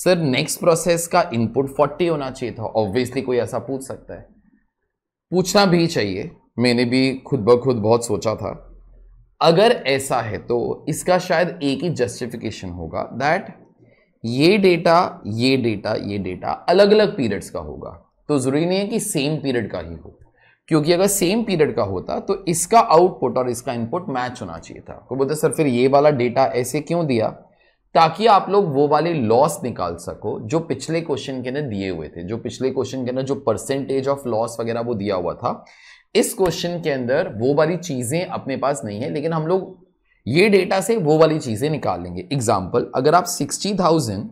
सर नेक्स्ट प्रोसेस का इनपुट 40 होना चाहिए था ऑब्वियसली कोई ऐसा पूछ सकता है पूछना भी चाहिए मैंने भी खुद ब खुद बहुत सोचा था अगर ऐसा है तो इसका शायद एक ही जस्टिफिकेशन होगा दैट ये डेटा ये डेटा ये डेटा अलग अलग पीरियड्स का होगा तो ज़रूरी नहीं है कि सेम पीरियड का ही हो क्योंकि अगर सेम पीरियड का होता तो इसका आउटपुट और इसका इनपुट मैच होना चाहिए था तो बोलते सर फिर ये वाला डेटा ऐसे क्यों दिया ताकि आप लोग वो वाले लॉस निकाल सको जो पिछले क्वेश्चन के अंदर दिए हुए थे जो पिछले क्वेश्चन के अंदर जो परसेंटेज ऑफ लॉस वगैरह वो दिया हुआ था इस क्वेश्चन के अंदर वो वाली चीज़ें अपने पास नहीं है लेकिन हम लोग ये डेटा से वो वाली चीज़ें निकाल लेंगे एग्जाम्पल अगर आप सिक्सटी थाउजेंड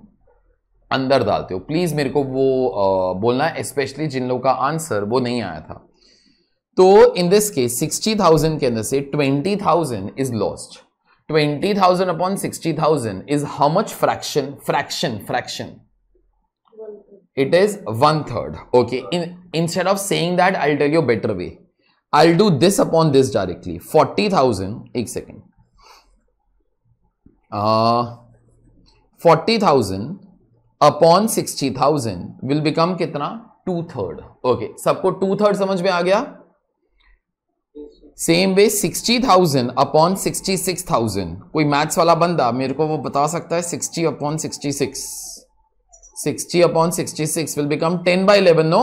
अंदर डालते हो प्लीज़ मेरे को वो आ, बोलना स्पेशली जिन लोगों का आंसर वो नहीं आया था तो इन दिस केस थाउजेंड के अंदर से twenty thousand is lost twenty thousand upon sixty thousand is how much fraction fraction fraction it is one third okay in instead of saying that I tell you better way I do this upon this directly forty thousand एक second forty thousand upon sixty thousand will become कितना two third okay सबको two third समझ में आ गया same way sixty thousand upon sixty six thousand कोई maths वाला बंदा मेरे को वो बता सकता है sixty upon sixty six sixty upon sixty six will become ten by eleven no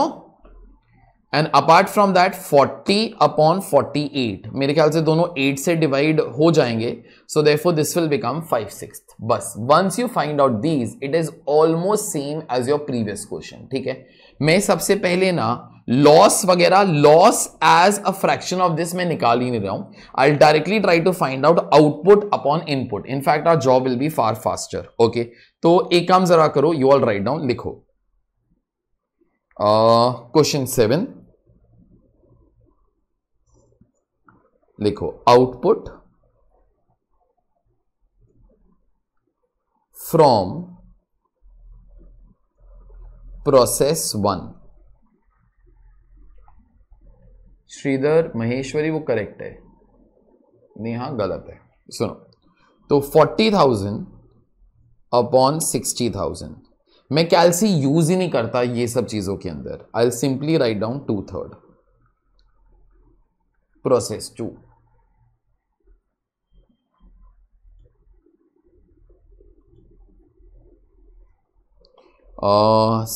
and apart from that forty upon forty eight मेरे ख्याल से दोनों एट से डिवाइड हो जाएंगे so they therefore this will become five six बस once you find out these it is almost same as your previous question ठीक है मैं सबसे पहले ना लॉस वगैरह loss as a fraction of this मैं निकाल ही नहीं रहा हूं I directly try to find out output upon input in fact our job will be far faster okay तो एक काम जरा करो यू ऑल राइट डाउन लिखो क्वेश्चन uh, सेवन लिखो output from process one Shridhar Maheshwari वो करेक्ट है नेहा गलत है सुनो तो forty thousand upon sixty thousand मैं कैलसी यूज ही नहीं करता ये सब चीजों के अंदर I simply write down two third process two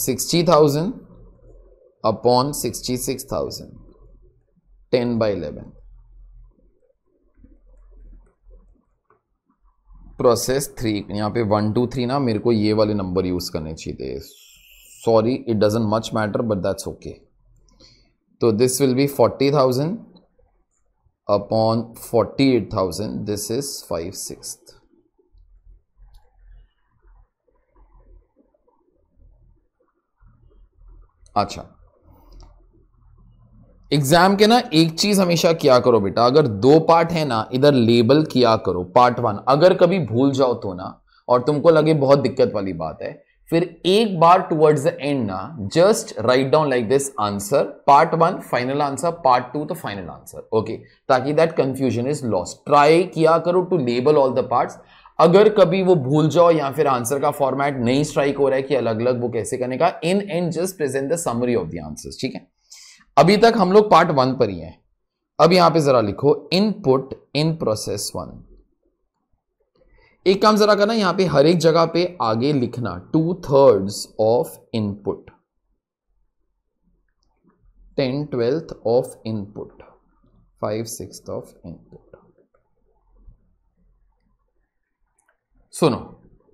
sixty thousand upon sixty six thousand ten by eleven process three यहाँ पे वन टू थ्री ना मेरे को ये वाले नंबर यूज़ करने चाहिए sorry it doesn't much matter but that's okay तो this will be forty thousand upon forty eight thousand this is five six अच्छा एग्जाम के ना एक चीज हमेशा किया करो बेटा अगर दो पार्ट है ना इधर लेबल किया करो पार्ट वन अगर कभी भूल जाओ तो ना और तुमको लगे बहुत दिक्कत वाली बात है फिर एक बार टुवर्ड्स द एंड ना just write down like this answer part one final answer part two तो फाइनल आंसर ओके ताकि that confusion is lost try किया करो to label all the parts अगर कभी वो भूल जाओ या फिर आंसर का फॉर्मेट नहीं स्ट्राइक हो रहा है कि अलग अलग वो कैसे करने का in end just present the summary of the answer ठीक है अभी तक हम लोग पार्ट वन पर ही हैं अब यहां पे जरा लिखो इनपुट इन प्रोसेस वन एक काम जरा करना यहां पे हर एक जगह पे आगे लिखना two thirds of input ten twelfth of input five six of input सुनो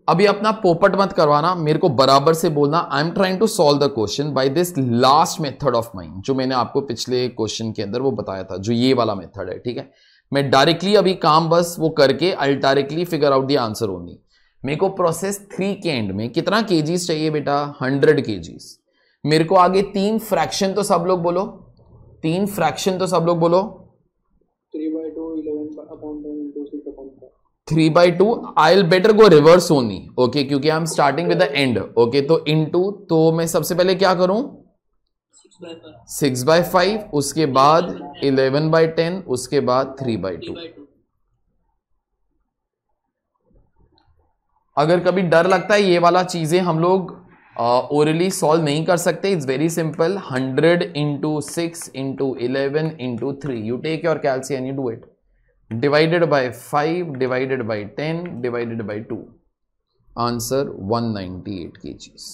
अभी अपना पोपट मत करवाना मेरे को बराबर से बोलना I am trying to solve the question by this last method of mind जो मैंने आपको पिछले क्वेश्चन के अंदर वो बताया था जो ये वाला मेथड है ठीक है मैं डायरेक्टली अभी काम बस वो करके I directly figure out the answer only मेरे को प्रोसेस थ्री के एंड में कितना के चाहिए बेटा हंड्रेड के मेरे को आगे तीन फ्रैक्शन तो सब लोग बोलो तीन फ्रैक्शन तो सब लोग बोलो three by two I better go reverse only okay क्योंकि I am starting with the end okay तो इन टू तो मैं सबसे पहले क्या करूं सिक्स बाय फाइव उसके बाद इलेवन बाय टेन उसके बाद थ्री बाय टू अगर कभी डर लगता है ये वाला चीज़ें हम लोग ओरली सॉल्व नहीं कर सकते it's very simple hundred into six into eleven into three you take your कैल्सियन you do it divided by five divided by ten divided by two answer 198 ninety eight K Gs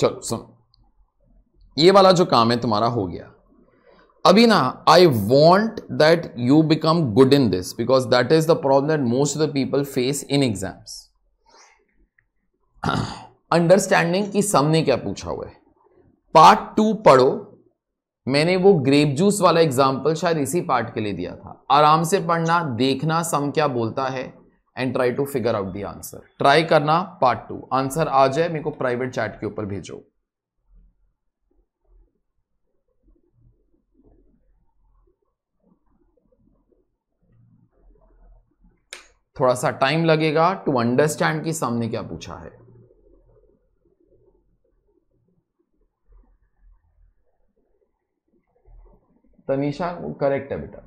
चलो सुनो ये वाला जो काम है तुम्हारा हो गया ना I want that you become good in this because that is the problem that most of the people face in exams understanding कि सबने क्या पूछा हुआ है पार्ट टू पढ़ो मैंने वो ग्रेप जूस वाला एग्जाम्पल शायद इसी पार्ट के लिए दिया था आराम से पढ़ना देखना सम क्या बोलता है and try to figure out the answer try करना पार्ट टू आंसर आ जाए मेरे को प्राइवेट चैट के ऊपर भेजो थोड़ा सा टाइम लगेगा टू अंडरस्टैंड कि सामने क्या पूछा है तनिषा वो करेक्ट है बेटा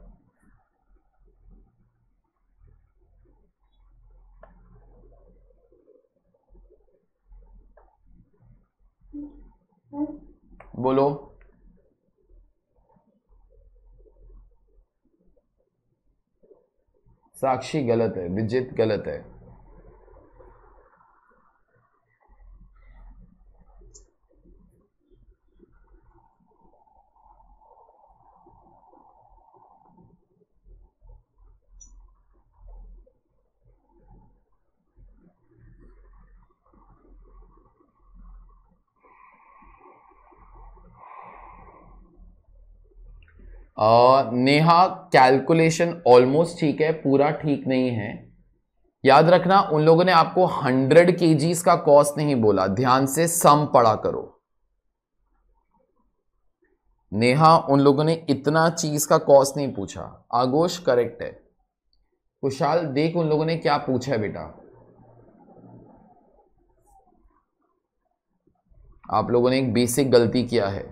बोलो साक्षी गलत है विजित गलत है नेहा कैलकुलेशन ऑलमोस्ट ठीक है पूरा ठीक नहीं है याद रखना उन लोगों ने आपको 100 के का कॉस्ट नहीं बोला ध्यान से सम पड़ा करो नेहा उन लोगों ने इतना चीज का कॉस्ट नहीं पूछा आगोश करेक्ट है कुशाल देख उन लोगों ने क्या पूछा है बेटा आप लोगों ने एक बेसिक गलती किया है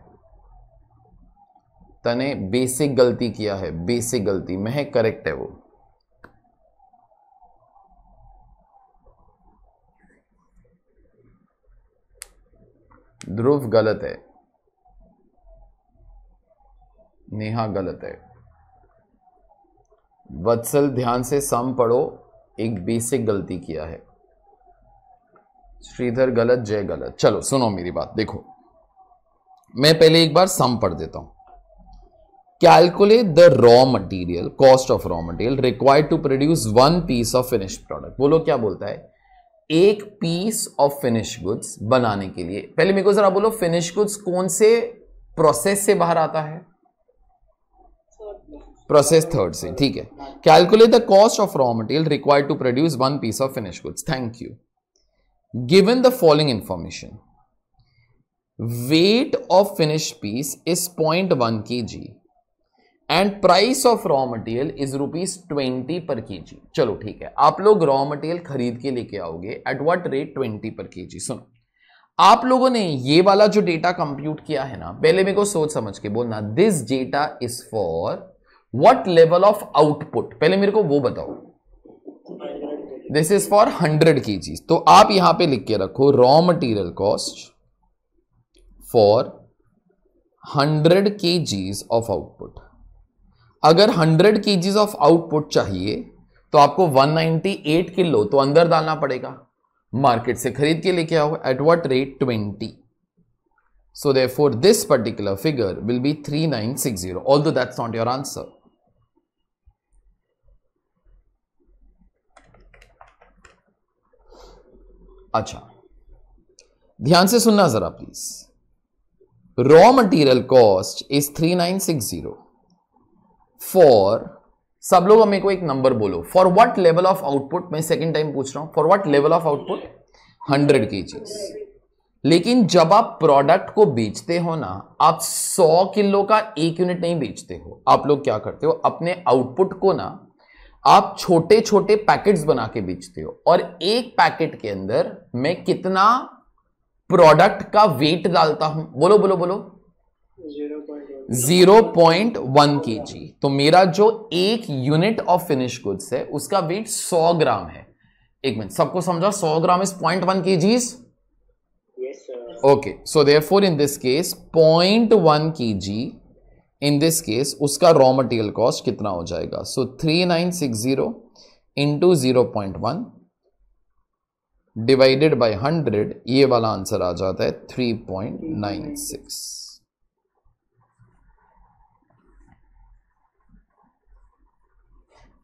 तने बेसिक गलती किया है बेसिक गलती मह करेक्ट है वो ध्रुव गलत है नेहा गलत है वत्सल ध्यान से सम पढ़ो एक बेसिक गलती किया है श्रीधर गलत जय गलत चलो सुनो मेरी बात देखो मैं पहले एक बार सम पढ़ देता हूं calculate the raw material cost of raw material required to produce one piece of finish product बोलो क्या बोलता है एक पीस ऑफ फिनिश गुड्स बनाने के लिए पहले मेरे को जरा बोलो फिनिश गुड्स कौन से प्रोसेस से बाहर आता है प्रोसेस थर्ड से ठीक है calculate the cost of raw material required to produce one piece of finish goods thank you given the following information weight of finish piece is point one K G and price of raw material is rupees twenty per K जी चलो ठीक है आप लोग raw material खरीद के लेके आओगे eight what rate twenty per K जी सुनो आप लोगों ने ये वाला जो डेटा कंप्यूट किया है ना पहले मेरे को सोच समझ के बोलना this data is for what level of output पहले मेरे को वो बताओ दिस इज फॉर हंड्रेड के जी तो आप यहां पे लिख के रखो raw material cost for hundred K Gs of output अगर 100 केजीज ऑफ आउटपुट चाहिए तो आपको 198 किलो तो अंदर डालना पड़ेगा मार्केट से खरीद के लेके आओ at what rate 20 so therefore this particular figure will be 3960 दो दैट्स नॉट योर आंसर अच्छा ध्यान से सुनना जरा please raw material cost is 3960 for सब लोग हमें को एक नंबर बोलो for what level of output मैं सेकेंड टाइम पूछ रहा हूँ for what level of output hundred की चीज लेकिन जब आप प्रोडक्ट को बेचते हो ना आप 100 किलो का एक यूनिट नहीं बेचते हो आप लोग क्या करते हो अपने आउटपुट को ना आप छोटे छोटे पैकेट्स बना के बेचते हो और एक पैकेट के अंदर मैं कितना प्रोडक्ट का वेट डालता हूं बोलो बोलो बोलो 0.1 जी तो मेरा जो एक यूनिट ऑफ फिनिश गुड्स है उसका वेट 100 ग्राम है एक मिनट सबको समझा 100 gram is point one K G okay so for in this case point one K G in this case उसका रॉ मटेरियल कॉस्ट कितना हो जाएगा so three nine six zero into zero point one divided by hundred ये वाला answer आ जाता है three point nine six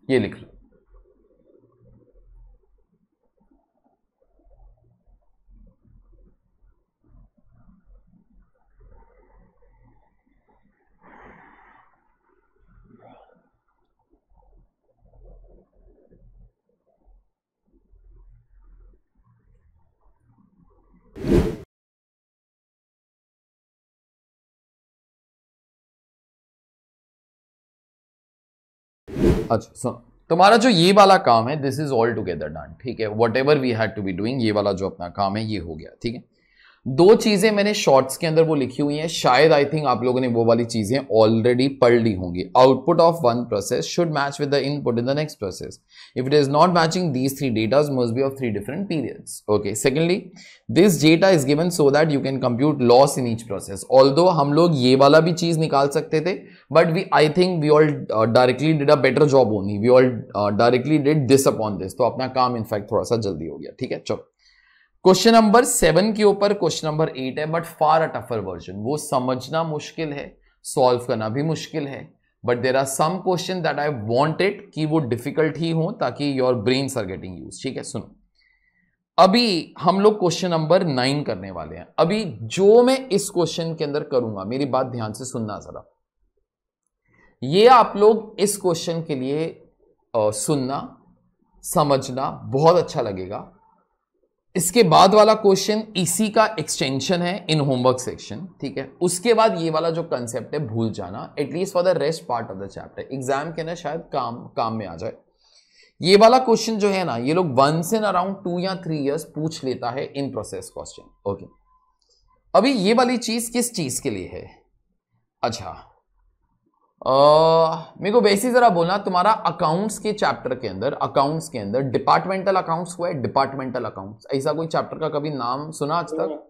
ये लिख लो अच्छा सो तुम्हारा जो ये वाला काम है this is all together done ठीक है whatever we had to be doing ये वाला जो अपना काम है ये हो गया ठीक है दो चीज़ें मैंने शॉर्ट्स के अंदर वो लिखी हुई हैं शायद आई थिंक आप लोगों ने वो वाली चीज़ें ऑलरेडी पढ़ ली होंगी output of one process should match with the input in the next process if it is not matching these three datas must be of three different periods okay secondly this data is given so that you can compute loss in each process all हम लोग ये वाला भी चीज़ निकाल सकते थे but we I think we all directly did a better job only we all directly did this upon this तो अपना काम इनफैक्ट थोड़ा सा जल्दी हो गया ठीक है चलो क्वेश्चन नंबर सेवन के ऊपर क्वेश्चन नंबर एट है but far a tougher version वो समझना मुश्किल है सॉल्व करना भी मुश्किल है but there are some question that I wanted कि वो डिफिकल्ट ही हो ताकि your brain are getting use ठीक है सुनो अभी हम लोग क्वेश्चन नंबर नाइन करने वाले हैं अभी जो मैं इस क्वेश्चन के अंदर करूंगा मेरी बात ध्यान से सुनना जरा ये आप लोग इस क्वेश्चन के लिए आ, सुनना समझना बहुत अच्छा लगेगा इसके बाद वाला क्वेश्चन इसी का एक्सटेंशन है इन होमवर्क सेक्शन ठीक है उसके बाद ये वाला जो कंसेप्ट है भूल जाना at least for the rest part of the chapter exam के ना शायद काम काम में आ जाए ये वाला क्वेश्चन जो है ना ये लोग वन इन अराउंड टू या थ्री इयर्स पूछ लेता है इन प्रोसेस क्वेश्चन ओके अभी ये वाली चीज किस चीज के लिए है अच्छा मेरे को वैसे ज़रा बोलना तुम्हारा अकाउंट्स के चैप्टर के अंदर अकाउंट्स के अंदर डिपार्टमेंटल अकाउंट्स हुआ है डिपार्टमेंटल अकाउंट्स ऐसा कोई चैप्टर का कभी नाम सुना आज तक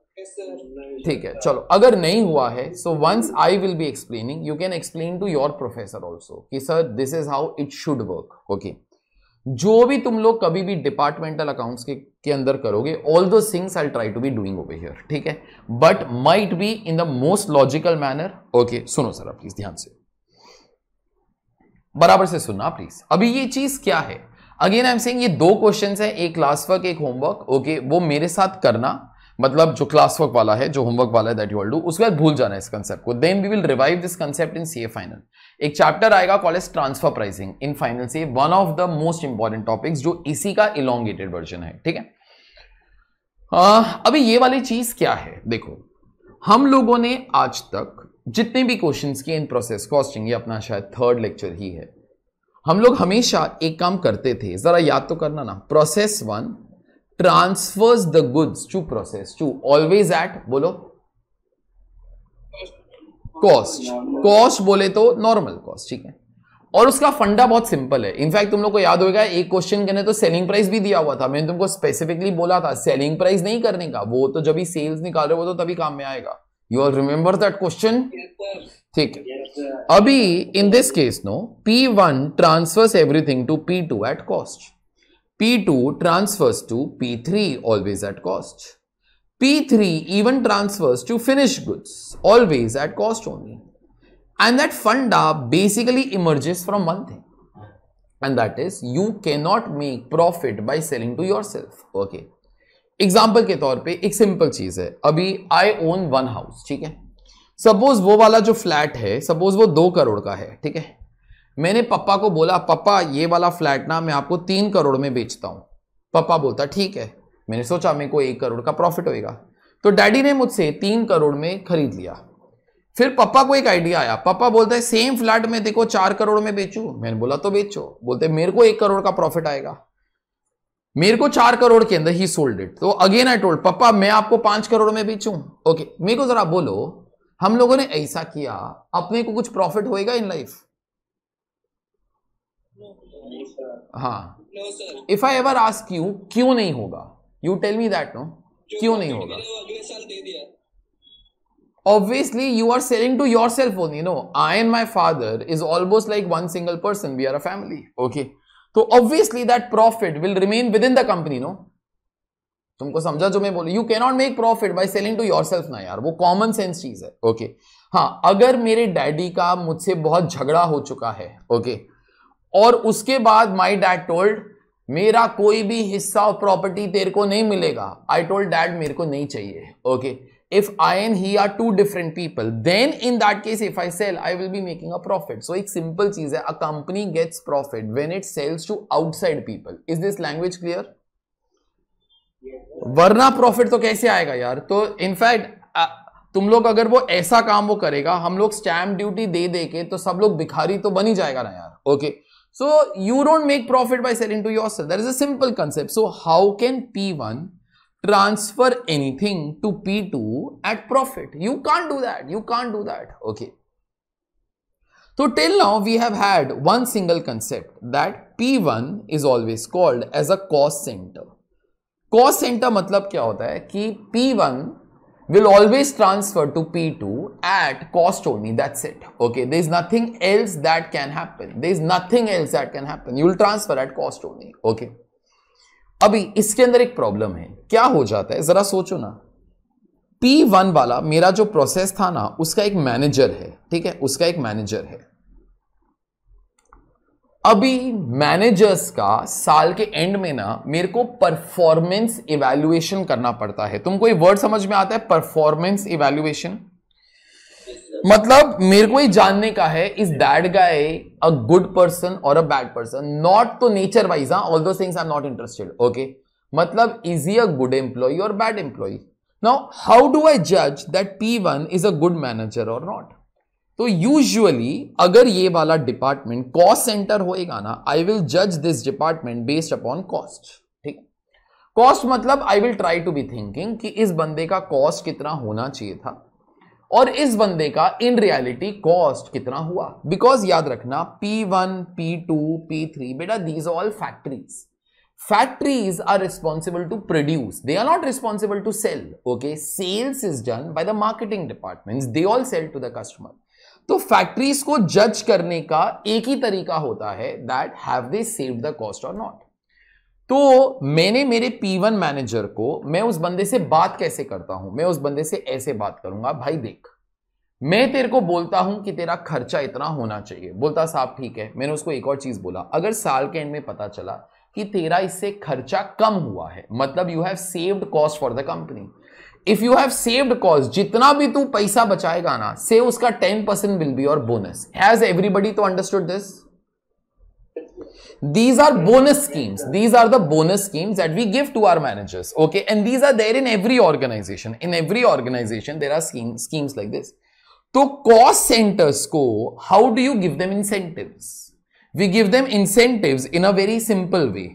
ठीक है चलो अगर नहीं हुआ है so once I will be explaining you can explain to your professor also कि sir this is how it should work okay जो भी तुम लोग कभी भी डिपार्टमेंटल अकाउंट्स के, के अंदर करोगे ऑल दो things I try to be doing over here ठीक है but might be in the most logical manner okay सुनो सर आप प्लीज ध्यान से बराबर से सुनना प्लीज अभी ये चीज क्या है अगेन आई एम सेइंग ये दो क्वेश्चन है एक क्लास वर्क एक होमवर्क ओके वो मेरे साथ करना मतलब जो क्लास वर्क वाला है जो होमवर्क वाला है दैट यू डू उसके बाद भूल जाना इस कंसेप्ट को then we will revive this concept in CA final एक चैप्टर आएगा call as transfer pricing in final से one of the most important topics जो इसी का इलांगेटेड वर्जन है ठीक है आ, uh, अभी ये वाली चीज क्या है देखो हम लोगों ने आज तक जितने भी क्वेश्चंस किए इन प्रोसेस कॉस्टिंग ये अपना शायद थर्ड लेक्चर ही है हम लोग हमेशा एक काम करते थे जरा याद तो करना ना process one transfers the goods to process two always at बोलो कॉस्ट कॉस्ट बोले तो नॉर्मल कॉस्ट ठीक है और उसका फंडा बहुत सिंपल है इनफैक्ट तुम लोग को याद होगा एक क्वेश्चन करने तो सेलिंग प्राइस भी दिया हुआ था मैंने तुमको स्पेसिफिकली बोला था सेलिंग प्राइस नहीं करने का वो तो जब भी सेल्स निकाल रहे हो तो तभी काम में आएगा You all remember that question? Yes, Thick. Yes, Abhi, in this case, no, P1 transfers everything to P2 at cost. P2 transfers to P3 always at cost. P3 even transfers to finished goods always at cost only. And that funda basically emerges from one thing and that is you cannot make profit by selling to yourself. Okay. Example के तौर पे एक simple चीज है अभी आई own one house ठीक है suppose वो वाला जो फ्लैट है सपोज वो दो करोड़ का है ठीक है मैंने पप्पा को बोला पप्पा ये वाला फ्लैट ना मैं आपको तीन करोड़ में बेचता हूं पप्पा बोलता ठीक है मैंने सोचा मेरे को एक करोड़ का प्रॉफिट होएगा तो डैडी ने मुझसे तीन करोड़ में खरीद लिया फिर पापा को एक आइडिया आया पापा बोलता है सेम फ्लैट में देखो चार करोड़ में बेचू मैंने बोला तो बेचो बोलते मेरे को एक करोड़ का प्रॉफिट आएगा मेरे को चार करोड़ के अंदर ही सोल्ड इट तो अगेन आई टोल्ड पापा मैं आपको पांच करोड़ में बेचू ओके मेरे को जरा बोलो हम लोगों ने ऐसा किया अपने को कुछ प्रॉफिट होएगा इन लाइफ हाँ if I ever ask you क्यों नहीं होगा you tell me that no क्यों नहीं होगा obviously are selling to yourself own you know I and my father is almost like one single person we are a family okay तो obviously that profit will remain within the company no तुमको समझा जो मैं बोलू you not make profit by selling to your ना यार वो common sense चीज है ओके okay. हाँ अगर मेरे डैडी का मुझसे बहुत झगड़ा हो चुका है ओके okay. और उसके बाद माई डैड टोल्ड मेरा कोई भी हिस्सा और प्रॉपर्टी तेरे को नहीं मिलेगा आई टोल्ड डैड मेरे को नहीं चाहिए okay okay. if I and he are two different people, then in that case, if I sell, I will be making a profit. So ek simple cheez hai a company gets profit when it sells to outside people. Is this language clear? वरना profit तो कैसे आएगा यार तो in fact तुम लोग अगर वो ऐसा काम वो करेगा हम लोग स्टैम्प ड्यूटी दे दे के तो सब लोग भिखारी तो बन ही जाएगा ना यार okay so you don't make profit by selling to yourself that is a simple concept so how can P one transfer anything to P2 at profit. You can't do that. You can't do that. Okay. So till now we have had one single concept that P1 is always called as a cost center. Cost center matlab क्या होता है P1 will always transfer to P2 at cost only. That's it. Okay. There is nothing else that can happen. There is nothing else that can happen. You will transfer at cost only. Okay. अभी इसके अंदर एक problem है क्या हो जाता है जरा सोचो ना पी वन वाला मेरा जो प्रोसेस था ना उसका एक मैनेजर है ठीक है उसका एक मैनेजर है अभी मैनेजर्स का साल के एंड में ना मेरे को परफॉर्मेंस इवेल्युएशन करना पड़ता है तुमको ये वर्ड समझ में आता है परफॉर्मेंस इवेल्युएशन मतलब मेरे को ही जानने का है is that guy a good person और अ बैड पर्सन नॉट तो नेचर वाइज हाँ ऑल दो things I am not interested okay मतलब is he a good employee और bad employee now how do I जज that P one is a good manager और not तो usually अगर ये वाला डिपार्टमेंट कॉस्ट सेंटर होएगा ना आई विल जज this department based upon cost ठीक कॉस्ट मतलब I will try to be thinking कि इस बंदे का कॉस्ट कितना होना चाहिए था और इस बंदे का इन रियलिटी कॉस्ट कितना हुआ बिकॉज याद रखना P1, P2, P3 बेटा these all factories factories are responsible to produce they are not responsible to sell okay sales is done by the marketing department they all sell to the customer तो factories को जज करने का एक ही तरीका होता है that have they save the cost और नॉट तो मैंने मेरे P1 मैनेजर को मैं उस बंदे से बात कैसे करता हूं मैं उस बंदे से ऐसे बात करूंगा भाई देख मैं तेरे को बोलता हूं कि तेरा खर्चा इतना होना चाहिए बोलता साहब ठीक है मैंने उसको एक और चीज बोला अगर साल के एंड में पता चला कि तेरा इससे खर्चा कम हुआ है मतलब you have saved cost for the company if you have saved cost जितना भी तू पैसा बचाएगा ना से उसका टेन परसेंट विल बी और बोनस हैज एवरीबडी तो understood this these are bonus schemes these are the bonus schemes that we give to our managers okay and these are there in every organization in every organization there are scheme, schemes like this To cost centers go how do you give them incentives we give them incentives in a very simple way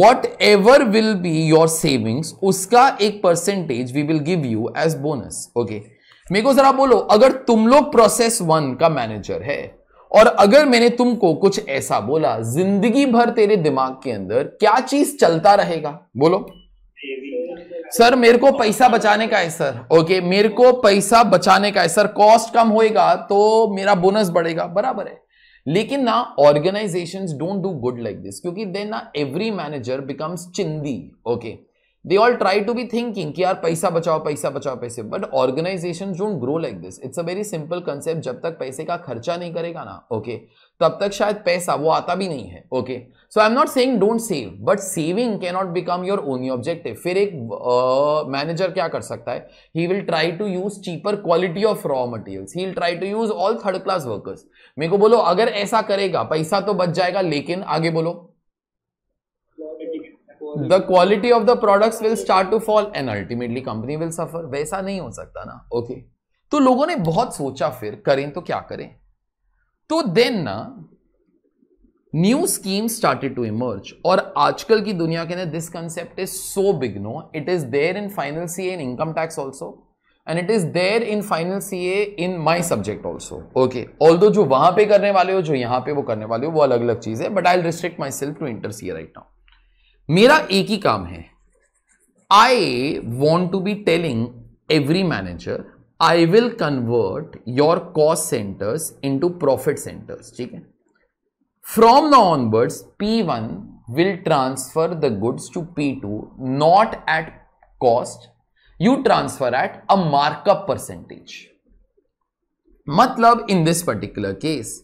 whatever will be your savings uska ek percentage we will give you as bonus okay मेरे को जरा बोलो अगर तुम लोग process one का manager है और अगर मैंने तुमको कुछ ऐसा बोला जिंदगी भर तेरे दिमाग के अंदर क्या चीज चलता रहेगा बोलो सर मेरे को पैसा बचाने का है सर ओके मेरे को पैसा बचाने का है सर कॉस्ट कम होएगा तो मेरा बोनस बढ़ेगा बराबर है लेकिन ना organization don't do good like this क्योंकि देन ना एवरी मैनेजर बिकम्स चिंदी okay okay? They all try to be thinking कि यार पैसा बचाओ पैसा बचाओ पैसे but organization don't grow like this it's a very simple concept जब तक पैसे का खर्चा नहीं करेगा ना ओके okay, तब तक शायद पैसा वो आता भी नहीं है okay so I am not saying don't save but saving can not become your only objective फिर एक मैनेजर uh, क्या कर सकता है he will try to use cheaper quality of raw materials he will try to use all third class workers मेरे को बोलो अगर ऐसा करेगा पैसा तो बच जाएगा लेकिन आगे बोलो the quality of the product will start to fall and ultimately company will suffer वैसा नहीं हो सकता ना ओके okay. तो लोगों ने बहुत सोचा फिर करें तो क्या करें तो then new scheme started to emerge और आजकल की दुनिया के अंदर this concept is so big no it is there in final C N income tax also and it is there in final C A in my subject also okay although जो वहां पे करने वाले हो जो यहां पे वो करने वाले हो वो अलग अलग चीज है but I restrict myself to inter C right now मेरा एक ही काम है I want to be telling every manager I will convert your cost centers into profit centers ठीक है from the onwards P one will transfer the goods to P two not at cost you transfer at a markup percentage मतलब in this particular case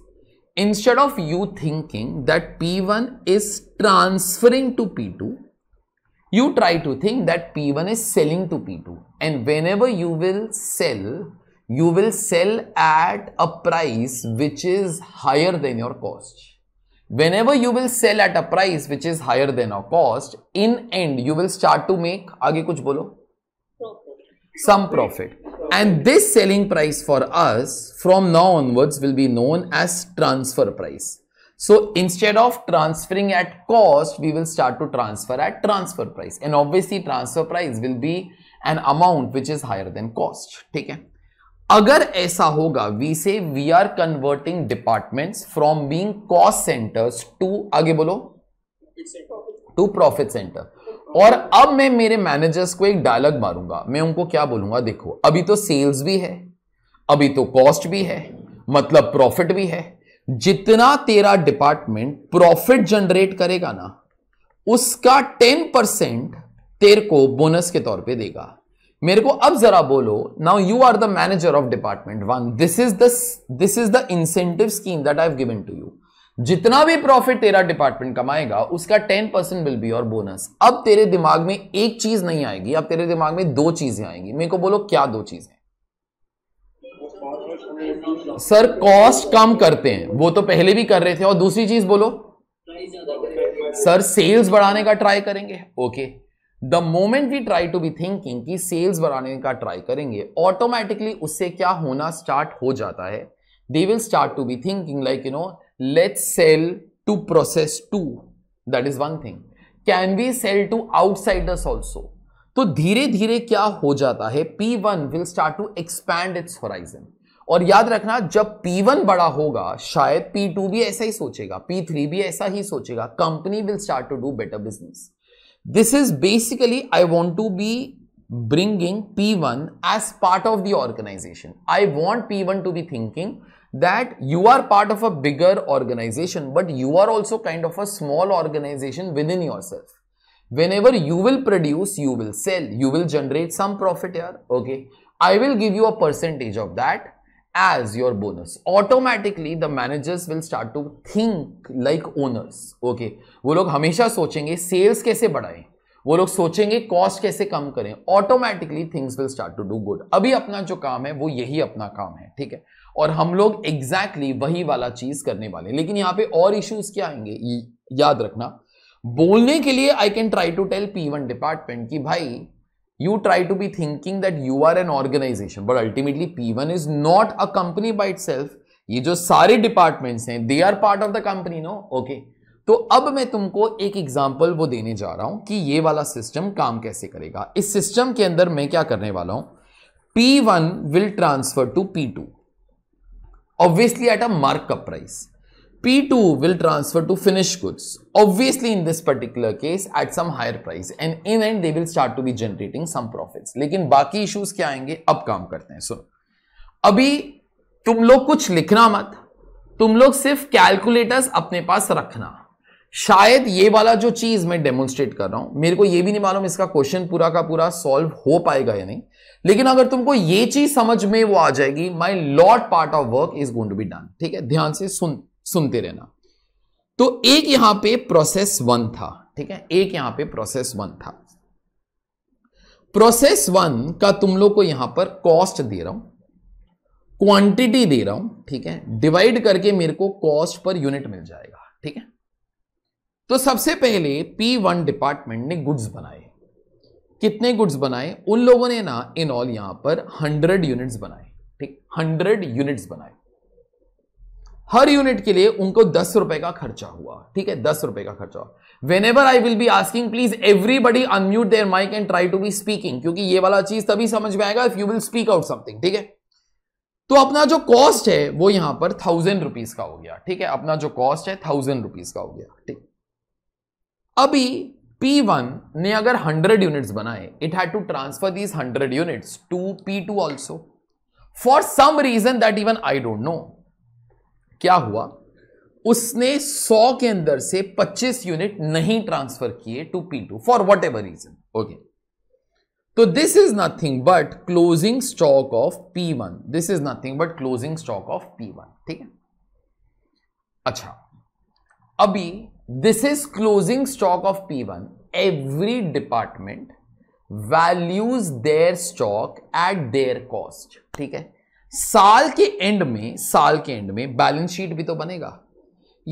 instead of you thinking that P1 is transferring to P2, you try to think that P1 is selling to P2 and whenever you will sell, you will sell at a price which is higher than your cost. Whenever you will sell at a price which is higher than your cost, in end you will start to make, आगे कुछ बोलो, some profit. And this selling price for us from now onwards will be known as transfer price. So instead of transferring at cost, we will start to transfer at transfer price. And obviously transfer price will be an amount which is higher than cost. ठीक है अगर ऐसा होगा we we we are converting departments from being cost centers to आगे बोलो to profit center. और अब मैं मेरे मैनेजर्स को एक डायलॉग मारूंगा मैं उनको क्या बोलूंगा देखो अभी तो सेल्स भी है अभी तो कॉस्ट भी है मतलब प्रॉफिट भी है जितना तेरा डिपार्टमेंट प्रॉफिट जनरेट करेगा ना उसका टेन परसेंट तेरे को बोनस के तौर पे देगा मेरे को अब जरा बोलो now you are the manager of department one this is this is the incentive scheme that I have given to you जितना भी प्रॉफिट तेरा डिपार्टमेंट कमाएगा उसका टेन परसेंट विल बी और बोनस अब तेरे दिमाग में एक चीज नहीं आएगी अब तेरे दिमाग में दो चीजें आएंगी मेरे को बोलो क्या दो चीजें सर कॉस्ट कम करते हैं वो तो पहले भी कर रहे थे और दूसरी चीज बोलो सर सेल्स बढ़ाने का ट्राई करेंगे okay the moment we try to be thinking कि सेल्स बढ़ाने का ट्राई करेंगे ऑटोमेटिकली उससे क्या होना स्टार्ट हो जाता है they will start to be thinking like you know let sell to process two that is one thing can be sell to outsiders also तो धीरे धीरे क्या हो जाता है P one will start to expand its horizon और याद रखना जब P1 बड़ा होगा शायद P2 भी ऐसा ही सोचेगा P3 भी ऐसा ही सोचेगा company will start to do better business this is basically I want to be bringing P1 one as part of the organisation I want P1 to be thinking that you are part of a bigger organization, but you are also kind of a small organization within yourself. Whenever you will produce, you will sell, you will generate some profit here. Okay. I will give you a percentage of that as your bonus automatically the managers will start to think like owners okay wo log hamesha sochenge sales kaise badhaye वो लोग सोचेंगे cost कैसे कम करें automatically things will start to do good अभी अपना जो काम है वो यही अपना काम है ठीक है और हम लोग एग्जैक्टली exactly वही वाला चीज करने वाले लेकिन यहां पे और इश्यूज क्या आएंगे याद रखना बोलने के लिए I can try to tell P one department कि भाई you try to be thinking that you are an organisation but ultimately P one is not a company by it ये जो सारे डिपार्टमेंट्स हैं they are part of the company no okay तो अब मैं तुमको एक एग्जाम्पल वो देने जा रहा हूं कि ये वाला सिस्टम काम कैसे करेगा इस सिस्टम के अंदर मैं क्या करने वाला हूं P1 one will transfer to P2 obviously at a markup price. P2 will transfer to finished goods, obviously in this particular case at some higher price and in end they will start to be generating some profits. लेकिन बाकी issues क्या आएंगे अब काम करते हैं सुनो अभी तुम लोग कुछ लिखना मत तुम लोग सिर्फ कैलकुलेटर्स अपने पास रखना शायद ये वाला जो चीज मैं डेमोन्स्ट्रेट कर रहा हूं मेरे को ये भी नहीं मालूम इसका क्वेश्चन पूरा का पूरा सॉल्व हो पाएगा या नहीं लेकिन अगर तुमको ये चीज समझ में वो आ जाएगी my lot part of work is going to be done ठीक है ध्यान से सुन सुनते रहना तो एक यहां पे प्रोसेस वन था ठीक है एक यहां पे प्रोसेस वन था प्रोसेस वन का तुम लोग को यहां पर कॉस्ट दे रहा हूं क्वांटिटी दे रहा हूं ठीक है डिवाइड करके मेरे को कॉस्ट पर यूनिट मिल जाएगा ठीक है तो सबसे पहले P1 डिपार्टमेंट ने गुड्स बनाए कितने गुड्स बनाए उन लोगों ने ना इन ऑल यहां पर 100 यूनिट्स बनाए ठीक 100 यूनिट्स बनाए हर यूनिट के लिए उनको दस रुपए का खर्चा हुआ ठीक है दस रुपए का खर्चा हुआ whenever I will be asking please everybody unmute their mic and try to be speaking क्योंकि ये वाला चीज तभी समझ में आएगा if you will speak out something ठीक है तो अपना जो कॉस्ट है वो यहां पर थाउजेंड रुपीज का हो गया ठीक है अपना जो कॉस्ट है थाउजेंड रुपीज का हो गया ठीक अभी P1 ने अगर 100 यूनिट्स बनाए it had to transfer these 100 units to P2 also for some reason that even I don't know क्या हुआ उसने 100 के अंदर से 25 यूनिट नहीं ट्रांसफर किए to P2 for whatever reason okay तो this is nothing but closing stock of P1 this is nothing but closing stock of P1 ठीक है अच्छा अभी is closing stock of P one every department values their stock at their cost ठीक है साल के and में साल के एंड में बैलेंस शीट भी तो बनेगा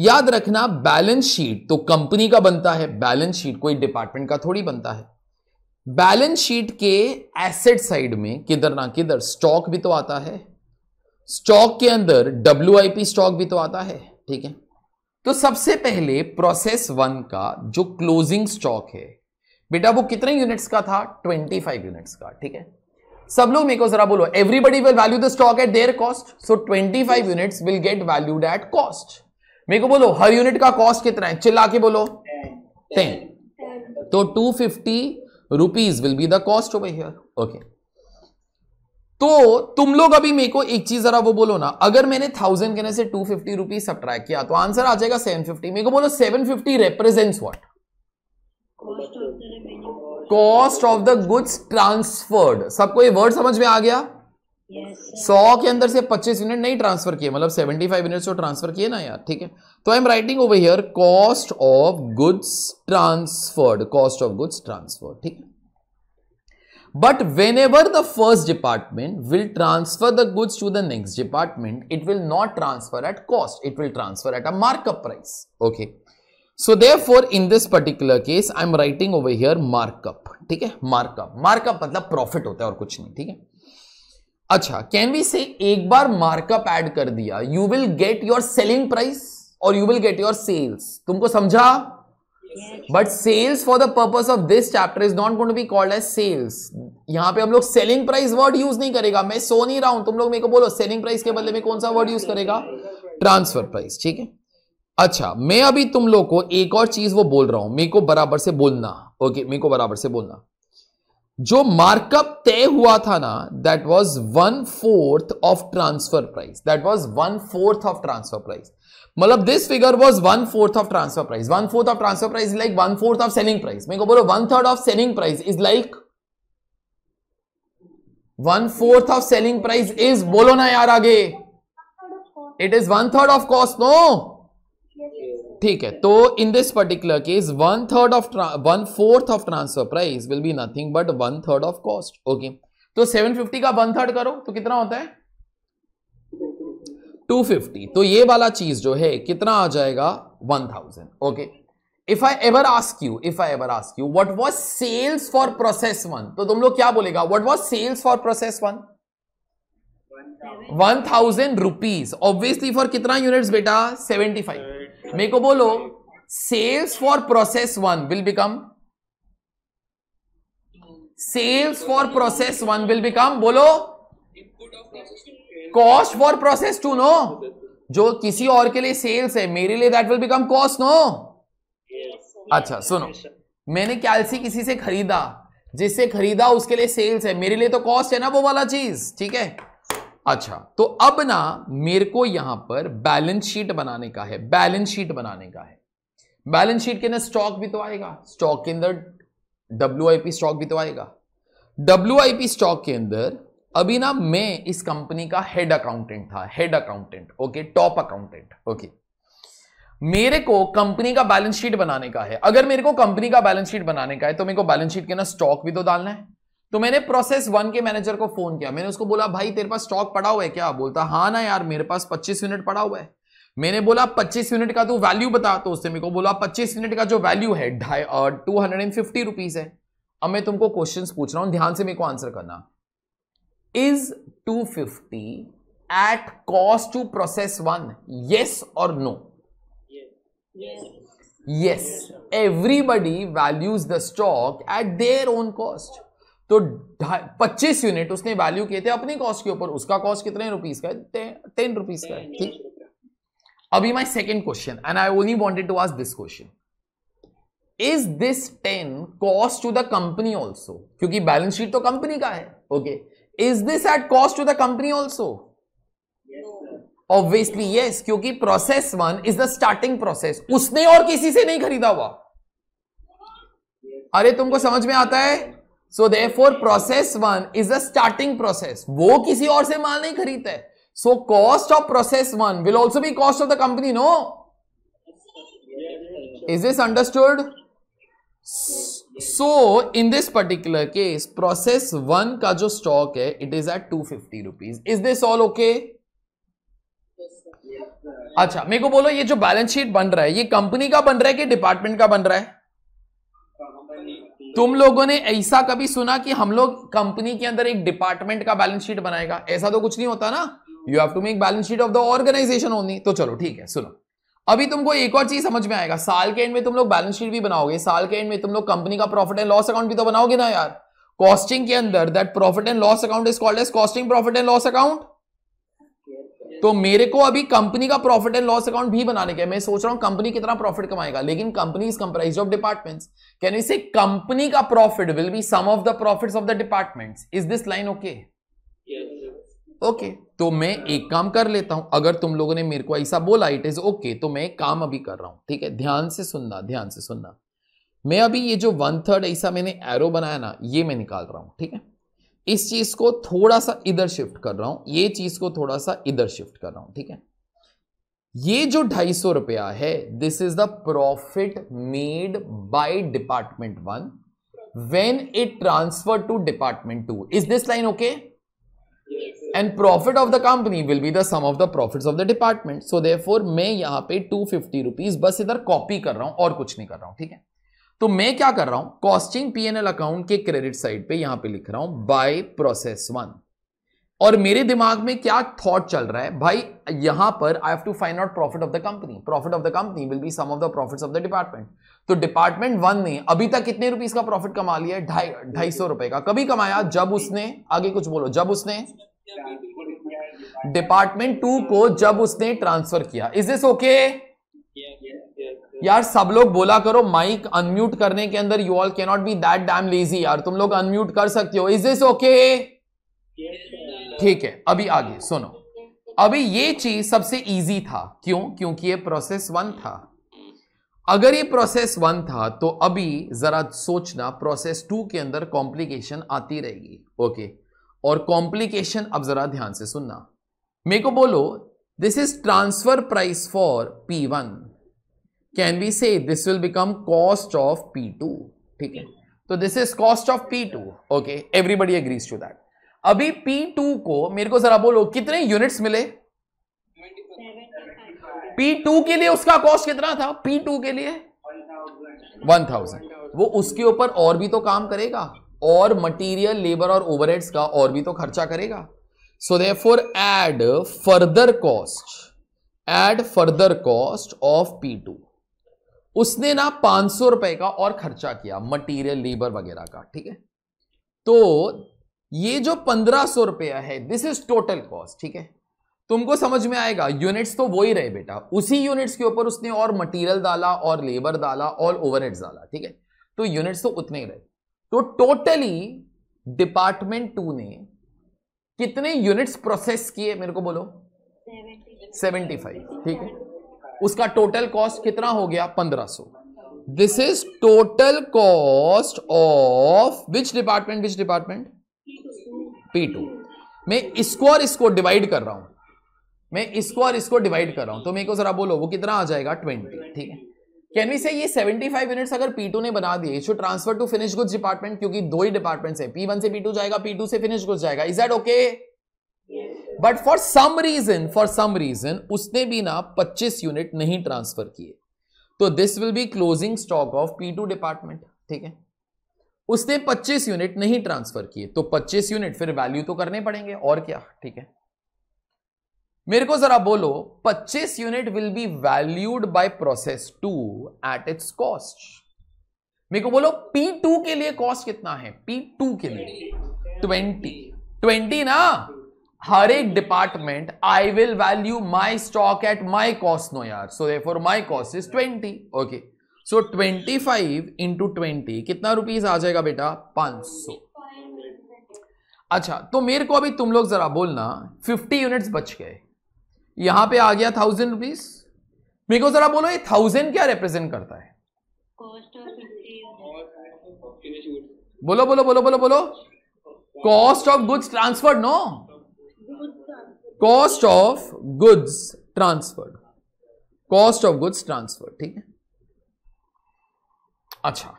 याद रखना बैलेंस शीट तो कंपनी का बनता है बैलेंस शीट कोई डिपार्टमेंट का थोड़ी बनता है बैलेंस शीट के एसेट साइड में किधर ना किधर स्टॉक भी तो आता है स्टॉक के अंदर डब्ल्यू स्टॉक भी तो आता है ठीक है तो सबसे पहले प्रोसेस वन का जो क्लोजिंग स्टॉक है बेटा वो कितने यूनिट्स का था 25 यूनिट्स का ठीक है सब लोग मेरे को जरा बोलो everybody will value the stock at their cost so 25 units will get valued at cost मेरे को बोलो हर यूनिट का कॉस्ट कितना है चिल्ला के बोलो टेन तो two fifty rupees will be the cost over here okay तो तुम लोग अभी मेरे को एक चीज जरा वो बोलो ना अगर मैंने थाउजेंड कहने से टू फिफ्टी रुपीज सब किया तो आंसर आ जाएगा सेवन फिफ्टी मेरे को बोलो seven fifty represent what cost of the goods transferred सबको ये वर्ड समझ में आ गया सौ yes, के अंदर से पच्चीस यूनिट नहीं ट्रांसफर किए मतलब सेवेंटी फाइव यूनिट ट्रांसफर किए ना यार ठीक है तो I am writing over here cost of goods transferred cost of goods transferred ठीक है But whenever the first department will transfer the goods to the next department, it will not transfer at cost. It will transfer at a markup price. Okay. So therefore, in this particular case, I am writing over here markup. ठीक है markup. Markup मतलब profit होता है और कुछ नहीं ठीक है अच्छा कैन वी से एक बार मार्कअप ऐड कर दिया you will get your selling price और you will get your sales तुमको समझा but sales for the purpose of this chapter is not going to be called as sales यहाँ पे हम लोग सेलिंग प्राइस वर्ड यूज नहीं करेगा मैं सो नहीं रहा हूं तुम लोग मेरे को बोलो सेलिंग प्राइस के बदले में कौन सा वर्ड यूज करेगा ट्रांसफर प्राइस ठीक है अच्छा मैं अभी तुम लोग को एक और चीज वो बोल रहा हूं मेरे को बराबर से बोलना ओके मेरे को बराबर से बोलना जो मार्कअप तय हुआ था ना that was one fourth of transfer price that was one fourth of transfer price मतलब this figure was one fourth of transfer price one fourth of transfer price like one fourth of selling price मेरे को बोलो one third of selling price is like one fourth of selling price is बोलो ना यार आगे it is one third of cost no ठीक है तो in this particular case one third of one fourth of transfer price will be nothing but one third of cost okay तो seven fifty का one third करो तो कितना होता है 250 तो ये वाला चीज जो है कितना आ जाएगा 1000 okay if I ever ask you if I ever ask you what was sales for process one तो तुम लोग क्या बोलेगा what was sales for process one one thousand rupees obviously for कितना यूनिट्स बेटा सेवेंटी फाइव मेरे को बोलो sales for process one will become sales for process one will become बोलो cost for process two no जो किसी और के लिए सेल्स है मेरे लिए that will become cost no अच्छा सुनो मैंने कैल्सी किसी से खरीदा जिससे खरीदा उसके लिए सेल्स है मेरे लिए तो कॉस्ट है ना वो वाला चीज ठीक है अच्छा तो अब ना मेरे को यहां पर बैलेंस शीट बनाने का है बैलेंस शीट बनाने का है बैलेंस शीट के अंदर स्टॉक भी तो आएगा स्टॉक के अंदर डब्ल्यू स्टॉक भी तो आएगा डब्ल्यू स्टॉक के अंदर अभी ना मैं इस कंपनी का हेड अकाउंटेंट था head accountant okay top accountant okay मेरे को कंपनी का बैलेंस शीट बनाने का है अगर मेरे को कंपनी का बैलेंस शीट बनाने का है तो मेरे को बैलेंस शीट के ना स्टॉक भी तो डालना है तो मैंने प्रोसेस वन के मैनेजर को फोन किया मैंने उसको बोला भाई तेरे पास स्टॉक पड़ा हुआ है क्या बोलता हाँ ना यार मेरे पास पच्चीस यूनिट पड़ा हुआ है मैंने बोला पच्चीस यूनिट का तू वैल्यू बता तो उसने मेरे को बोला पच्चीस यूनिट का जो वैल्यू है ढाई two hundred and fifty rupees है अब मैं तुमको क्वेश्चन पूछ रहा हूँ ध्यान से मेरे को आंसर करना is 250 fifty at cost to process one yes और no yes everybody values values the stock at their तो 25 यूनिट उसने वैल्यू किए थे अपनी कॉस्ट के ऊपर उसका कॉस्ट कितने रुपीस का टेन रुपीस का है ठीक अभी my second question and I only wanted to ask this question is this ten cost to the company also क्योंकि बैलेंस शीट तो कंपनी का है okay okay. Is this at cost to the company also obviously yes क्योंकि process one is the starting process उसने और किसी से नहीं खरीदा हुआ अरे तुमको समझ में आता है so therefore process one is the starting process वो किसी और से माल नहीं खरीदता है so cost of process one will also be cost of the company no is this understood so in this particular case process one का जो स्टॉक है it is at two fifty rupees is this all okay अच्छा मेरे को बोलो ये जो balance sheet बन रहा है ये कंपनी का बन रहा है कि डिपार्टमेंट का बन रहा है तुम लोगों ने ऐसा कभी सुना कि हम लोग कंपनी के अंदर एक डिपार्टमेंट का बैलेंस शीट बनाएगा ऐसा तो कुछ नहीं होता ना you have to make balance sheet of the organisation only तो चलो ठीक है सुनो अभी तुमको एक और चीज समझ में आएगा साल के एंड में तुम लोग बैलेंस शीट भी बनाओगे साल के एंड में तुम लोग कंपनी का प्रॉफिट एंड लॉस अकाउंट भी तो बनाओगे ना यार कॉस्टिंग के अंदर that profit and loss account is called as costing profit and loss account तो मेरे को अभी कंपनी का प्रॉफिट एंड लॉस अकाउंट भी बनाने के मैं सोच रहा हूं कंपनी कितना प्रॉफिट कमाएगा लेकिन company is comprise of departments can you say company का profit will be sum of the profits of the departments is this line okay okay तो मैं एक काम कर लेता हूं अगर तुम लोगों ने मेरे को ऐसा बोला इट इज ओके तो मैं काम अभी कर रहा हूं ठीक है ध्यान से सुनना ध्यान से सुनना मैं अभी ये जो वन थर्ड ऐसा मैंने एरो बनाया ना ये मैं निकाल रहा हूं ठीक है इस चीज को थोड़ा सा इधर शिफ्ट कर रहा हूं ये चीज को थोड़ा सा इधर शिफ्ट कर रहा हूं ठीक है ये जो ढाई सौ रुपया है this is the profit made by department one when it transfer to department two is this line okay and profit of the company will be the sum of the profits of the department so therefore मैं यहां पे to fifty rupees बस इधर copy कर रहा हूं और कुछ नहीं कर रहा हूं ठीक है तो मैं क्या कर रहा हूं कॉस्टिंग पीएनएल अकाउंट के क्रेडिट साइड पे यहां पे लिख रहा हूं बाय प्रोसेस वन और मेरे दिमाग में क्या थॉट चल रहा है भाई यहां पर I have to find out profit of the company profit of the company will be sum of the profits of the department तो डिपार्टमेंट वन ने अभी तक कितने रुपीज का प्रॉफिट कमा लिया है ढाई ढाई सौ रुपए का कभी कमाया जब उसने आगे कुछ बोलो जब उसने डिपार्टमेंट टू को जब उसने ट्रांसफर किया इज दिस ओके यार सब लोग बोला करो माइक अनम्यूट करने के अंदर you all cannot be that damn lazy यार तुम लोग अनम्यूट कर सकते हो इज दिस ओके ठीक है अभी आगे सुनो अभी ये चीज सबसे इजी था क्यों क्योंकि ये प्रोसेस वन था अगर ये प्रोसेस वन था तो अभी जरा सोचना प्रोसेस टू के अंदर कॉम्प्लिकेशन आती रहेगी ओके और कॉम्प्लिकेशन अब जरा ध्यान से सुनना मेरे को बोलो this is transfer price for P one can B say this will become cost of P two ठीक है तो this is cost of P two okay everybody agrees to that अभी P2 को मेरे को जरा बोलो कितने यूनिट्स मिले P2 के लिए उसका कॉस्ट कितना था P2 के लिए वन थाउजेंड वो उसके ऊपर और भी तो काम करेगा और मटेरियल लेबर और ओवरहेड्स का और भी तो खर्चा करेगा so therefore add further cost add further cost of P two उसने ना पांच सौ रुपए का और खर्चा किया मटेरियल लेबर वगैरह का ठीक है तो ये जो पंद्रह सौ रुपया है दिस इज टोटल कॉस्ट ठीक है तुमको समझ में आएगा यूनिट्स तो वो ही रहे बेटा उसी यूनिट्स के ऊपर उसने और मटेरियल डाला और लेबर डाला और ओवरहेड्स डाला ठीक है तो यूनिट्स तो उतने ही रहे तो टोटली डिपार्टमेंट टू ने कितने यूनिट्स प्रोसेस किए मेरे को बोलो सेवेंटी फाइव ठीक है उसका टोटल कॉस्ट कितना हो गया पंद्रह so this is total cost of which department which department P two मैं इसको और इसको डिवाइड कर रहा हूं मैं इसको और इसको डिवाइड कर रहा हूं तो मेरे को जरा बोलो वो कितना आ जाएगा ट्वेंटी ठीक है कैन वी से ये सेवेंटी फाइव यूनिट्स अगर पी टू ने बना दिए should transfer to finish goods department क्योंकि दो ही डिपार्टमेंट्स है पी वन से पी टू जाएगा पी टू से फिनिश गुड्स जाएगा is that okay but for some reason for some reason उसने भी ना पच्चीस यूनिट नहीं ट्रांसफर किए तो this will be closing stock of P two department ठीक है उसने 25 यूनिट नहीं ट्रांसफर किए तो 25 यूनिट फिर वैल्यू तो करने पड़ेंगे और क्या ठीक है मेरे को जरा बोलो 25 unit will be valued by process two at its cost मेरे को बोलो P2 के लिए कॉस्ट कितना है P2 के लिए 20 20 ना हर एक department I will value my stock at my cost no यार so for my cost is twenty okay so twenty five into twenty कितना रुपीज आ जाएगा बेटा पांच सौ अच्छा तो मेरे को अभी तुम लोग जरा बोलना फिफ्टी यूनिट्स बच गए यहां पे आ गया थाउजेंड रुपीज मेरे को जरा बोलो ये थाउजेंड क्या रिप्रेजेंट करता है बोलो बोलो बोलो बोलो बोलो cost of goods transferred no cost of goods transferred cost of goods transferred ठीक है अच्छा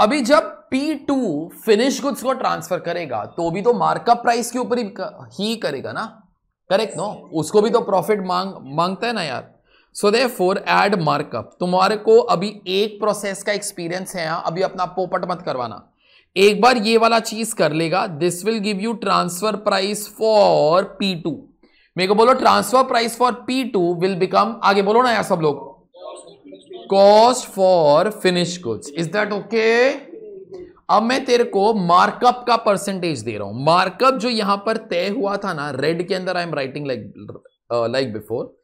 अभी जब P2 फिनिश गुड्स को ट्रांसफर करेगा तो भी तो मार्कअप प्राइस के ऊपर ही करेगा ना करेक्ट नो उसको भी तो प्रॉफिट मांग मांगता है ना यार so therefore add markup तुम्हारे को अभी एक प्रोसेस का एक्सपीरियंस है यहां अभी अपना पोपट मत करवाना एक बार ये वाला चीज कर लेगा this will give you transfer price for P two मेरे को बोलो transfer price for P two will become आगे बोलो ना यार सब लोग cost for finish goods is that okay अब मैं तेरे को मार्कअप का परसेंटेज दे रहा हूं मार्कअप जो यहां पर तय हुआ था ना रेड के अंदर I am writing like like before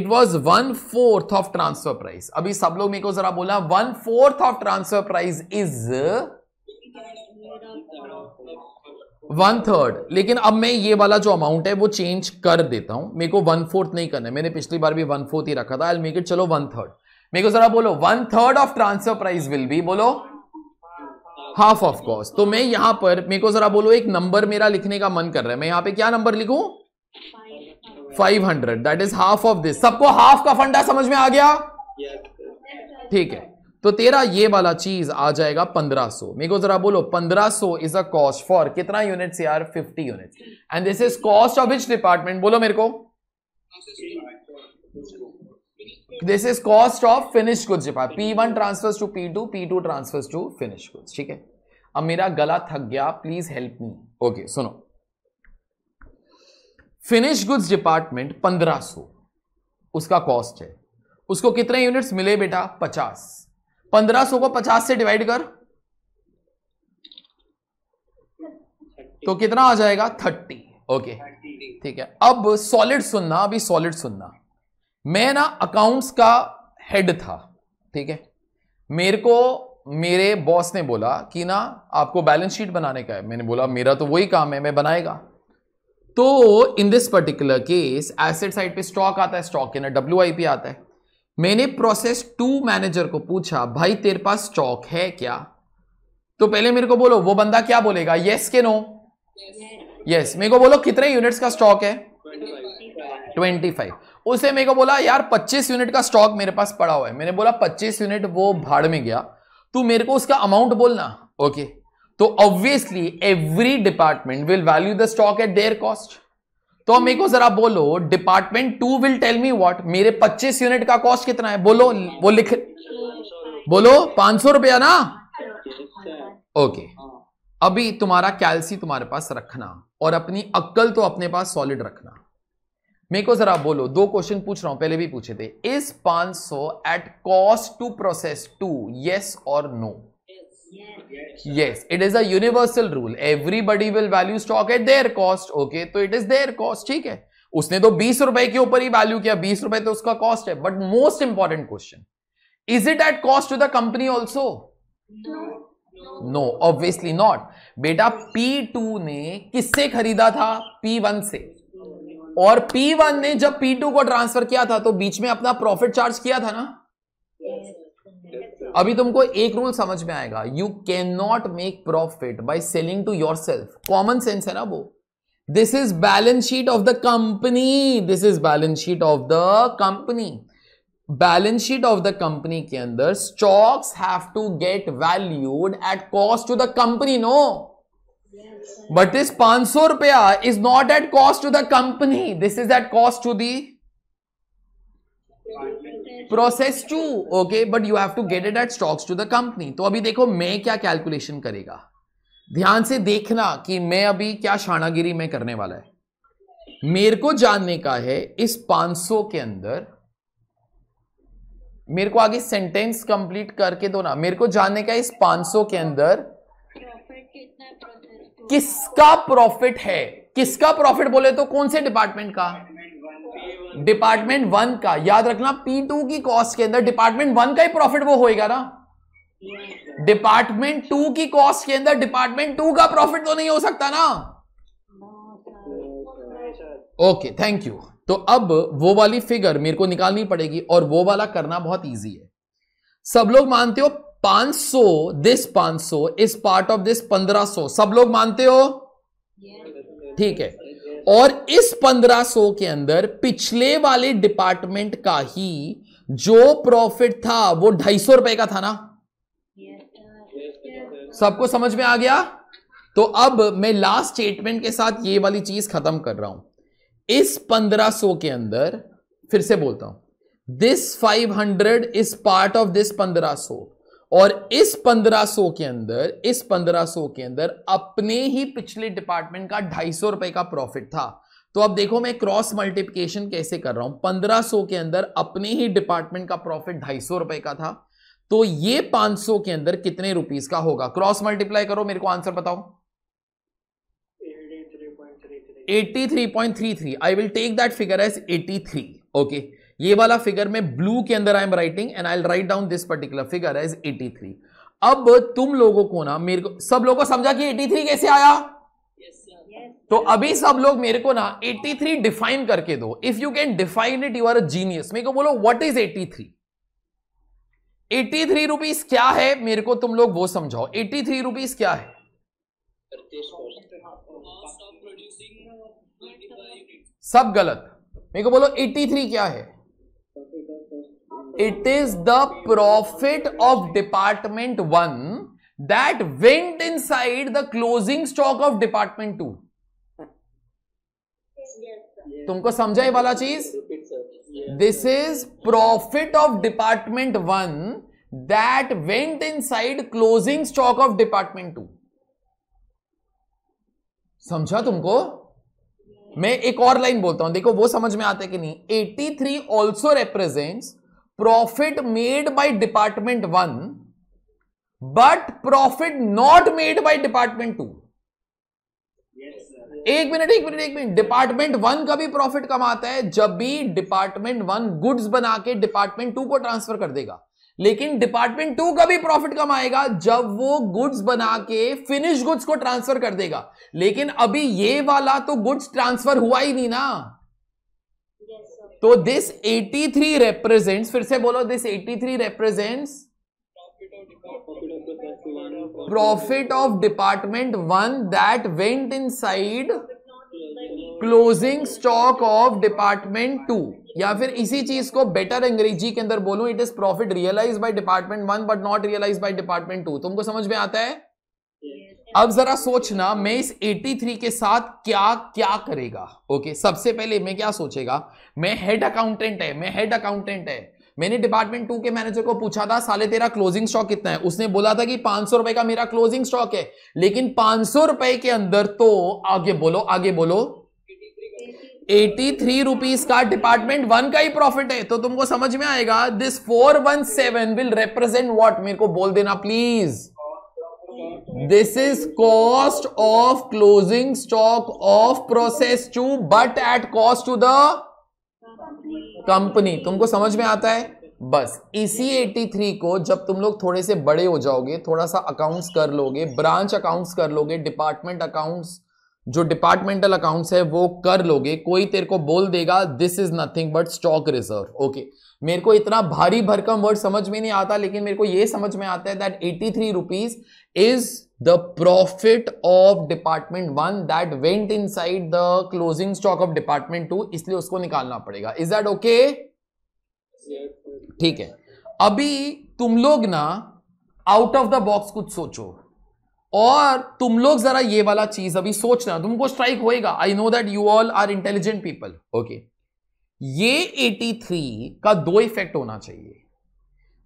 it was one fourth of transfer price अभी सब लोग मेरे को जरा बोला one fourth of transfer price is one third लेकिन अब मैं ये वाला जो अमाउंट है वो चेंज कर देता हूं मेरे को वन फोर्थ नहीं करना है मैंने पिछली बार भी वन फोर्थ ही रखा था आई मेक इट चलो वन थर्ड मेरे को जरा बोलो one third of transfer price will be बोलो हाफ ऑफ कॉस्ट तो मैं यहां पर मेरे को जरा बोलो एक नंबर मेरा लिखने का मन कर रहा है मैं यहां पे क्या नंबर लिखू 500 that is half of this सबको हाफ का फंडा समझ में आ गया ठीक है तो तेरा ये वाला चीज आ जाएगा 1500 मेरे को जरा बोलो 1500 इज अ कॉस्ट फॉर कितना यूनिट्स यार 50 units and this is cost of which department बोलो मेरे को this is cost of finish goods P one transfers to P two P two transfers to finish goods ठीक है अब मेरा गला थक गया प्लीज हेल्प मी ओके सुनो फिनिश गुड्स डिपार्टमेंट पंद्रह सो उसका कॉस्ट है उसको कितने यूनिट्स मिले बेटा पचास पंद्रह सो को पचास से डिवाइड कर तो कितना आ जाएगा थर्टी ओके ठीक है अब सॉलिड सुनना अभी सॉलिड सुनना मैं ना अकाउंट्स का हेड था ठीक है मेरे को मेरे बॉस ने बोला कि ना आपको बैलेंस शीट बनाने का है मैंने बोला मेरा तो वही काम है मैं बनाएगा तो in this particular case asset side पे स्टॉक आता है स्टॉक ना डब्ल्यू आई पी आता है मैंने प्रोसेस टू मैनेजर को पूछा भाई तेरे पास स्टॉक है क्या तो पहले मेरे को बोलो वो बंदा क्या बोलेगा येस के नो यस मेरे को बोलो कितने यूनिट्स का स्टॉक है ट्वेंटी फाइव उसे मेरे को बोला यार 25 यूनिट का स्टॉक मेरे पास पड़ा हुआ है मैंने बोला 25 यूनिट वो भाड़ में गया तू मेरे को उसका अमाउंट बोलना ओके तो obviously every department will value the stock at their cost तो मेरे को जरा बोलो department two will tell me what मेरे 25 यूनिट का कॉस्ट कितना है बोलो वो लिख बोलो पांच रुपया ना ओके हाँ। अभी तुम्हारा कैलसी तुम्हारे पास रखना और अपनी अक्कल तो अपने पास सॉलिड रखना मेरे को जरा बोलो दो क्वेश्चन पूछ रहा हूं पहले भी पूछे थे is 500 at cost to process two yes और no yes it is universal rule everybody will value stock stock at their cost तो इट इज देयर कॉस्ट ठीक है उसने तो बीस रुपए के ऊपर ही वैल्यू किया बीस रुपए तो उसका कॉस्ट है but most important question is it at cost to the company also no obviously not बेटा पी टू ने किससे खरीदा था पी वन से और P1 ने जब P2 को ट्रांसफर किया था तो बीच में अपना प्रॉफिट चार्ज किया था ना अभी तुमको एक रूल समझ में आएगा you can not make profit by selling to yourself common sense है ना वो this is balance sheet of the company this is balance sheet of the company balance sheet of the company के अंदर stocks have to get valued at cost to the company no but this पांच सौ रुपया is not at cost to the company this is at cost to the process to okay but you have to get it at stocks to the company तो अभी देखो मैं क्या calculation करेगा ध्यान से देखना कि मैं अभी क्या शानागिरी में करने वाला है मेरे को जानने का है इस 500 के अंदर मेरे को आगे सेंटेंस कंप्लीट करके दो ना मेरे को जानने का इस 500 के अंदर किसका प्रॉफिट है किसका प्रॉफिट बोले तो कौन से डिपार्टमेंट का डिपार्टमेंट वन का याद रखना पी टू की कॉस्ट के अंदर डिपार्टमेंट वन का ही प्रॉफिट वो होएगा ना डिपार्टमेंट टू की कॉस्ट के अंदर डिपार्टमेंट टू का प्रॉफिट तो नहीं हो सकता ना ओके थैंक यू तो अब वो वाली फिगर मेरे को निकालनी पड़ेगी और वो वाला करना बहुत इजी है सब लोग मानते हो 500 this 500 is part of this 1500 सब लोग मानते हो ठीक है और इस 1500 के अंदर पिछले वाले डिपार्टमेंट का ही जो प्रॉफिट था वो ढाई सौ रुपए का था ना सबको समझ में आ गया तो अब मैं लास्ट स्टेटमेंट के साथ ये वाली चीज खत्म कर रहा हूं इस 1500 के अंदर फिर से बोलता हूं this 500 is part of this 1500 और इस 1500 के अंदर इस 1500 के अंदर अपने ही पिछले डिपार्टमेंट का ढाई सौ रुपए का प्रॉफिट था तो अब देखो मैं क्रॉस मल्टीप्लिकेशन कैसे कर रहा हूं 1500 के अंदर अपने ही डिपार्टमेंट का प्रॉफिट ढाई सौ रुपए का था तो ये 500 के अंदर कितने रुपीस का होगा क्रॉस मल्टीप्लाई करो मेरे को आंसर बताओ 83.33 I will take that figure as 83 okay okay. ये वाला फिगर में ब्लू के अंदर I am writing and I write down this particular figure as 83 अब तुम लोगों को ना मेरे को सब लोगों को समझा कि 83 कैसे आया तो अभी सब लोग मेरे को ना 83 डिफाइन करके दो if you can define it you are a genius मेरे को बोलो व्हाट इज 83 83 थ्री क्या है मेरे को तुम लोग वो समझाओ 83 थ्री क्या है सब गलत मेरे को बोलो 83 क्या है it is the profit of department one that went inside the closing stock of department two तुमको समझा ही वाला चीज this is profit of department one that went inside closing stock of department two समझा तुमको मैं एक और लाइन बोलता हूं देखो वो समझ में आता है कि नहीं 83 three also represents profit made by department one but profit not made by department two एक मिनट एक मिनट एक मिनट डिपार्टमेंट वन का भी प्रॉफिट कमाता है जब भी डिपार्टमेंट वन गुड्स बना के डिपार्टमेंट टू को ट्रांसफर कर देगा लेकिन डिपार्टमेंट टू का भी प्रॉफिट कमाएगा जब वो गुड्स बना के फिनिश गुड्स को ट्रांसफर कर देगा लेकिन अभी ये वाला तो गुड्स ट्रांसफर हुआ ही नहीं ना तो दिस 83 रिप्रेजेंट्स फिर से बोलो this 83 represents profit of department one that went inside closing stock of department two या फिर इसी चीज को बेटर अंग्रेजी के अंदर बोलूं it is profit realise by department one but not realise by department two तुमको समझ में आता है अब जरा सोचना मैं इस 83 के साथ क्या क्या करेगा ओके सबसे पहले मैं क्या सोचेगा मैं हेड अकाउंटेंट है मैं हेड अकाउंटेंट है मैंने डिपार्टमेंट टू के मैनेजर को पूछा था साले तेरा क्लोजिंग स्टॉक कितना है उसने बोला था कि पांच सौ रुपए का मेरा क्लोजिंग स्टॉक है लेकिन पांच सौ रुपए के अंदर तो आगे बोलो आगे बोलो एटी थ्री रुपीज का डिपार्टमेंट वन का ही प्रॉफिट है तो तुमको समझ में आएगा this four one seven will represent what मेरे को बोल देना please this is cost of closing stock of process two but at cost to the company तुमको समझ में आता है बस इसी 83 को जब तुम लोग थोड़े से बड़े हो जाओगे थोड़ा सा अकाउंट्स कर लोगे ब्रांच अकाउंट्स कर लोगे डिपार्टमेंट अकाउंट्स जो डिपार्टमेंटल अकाउंट्स है वो कर लोगे कोई तेरे को बोल देगा this is nothing but stock reserve okay मेरे को इतना भारी भरकम वर्ड समझ में नहीं आता लेकिन मेरे को ये समझ में आता है that eighty three rupees is the profit of department one that went inside the closing stock of department two इसलिए उसको निकालना पड़ेगा इज दैट ओके ठीक है अभी तुम लोग ना आउट ऑफ द बॉक्स कुछ सोचो और तुम लोग जरा ये वाला चीज अभी सोचना तुमको स्ट्राइक होएगा I know that you all are intelligent people okay ये 83 का दो इफेक्ट होना चाहिए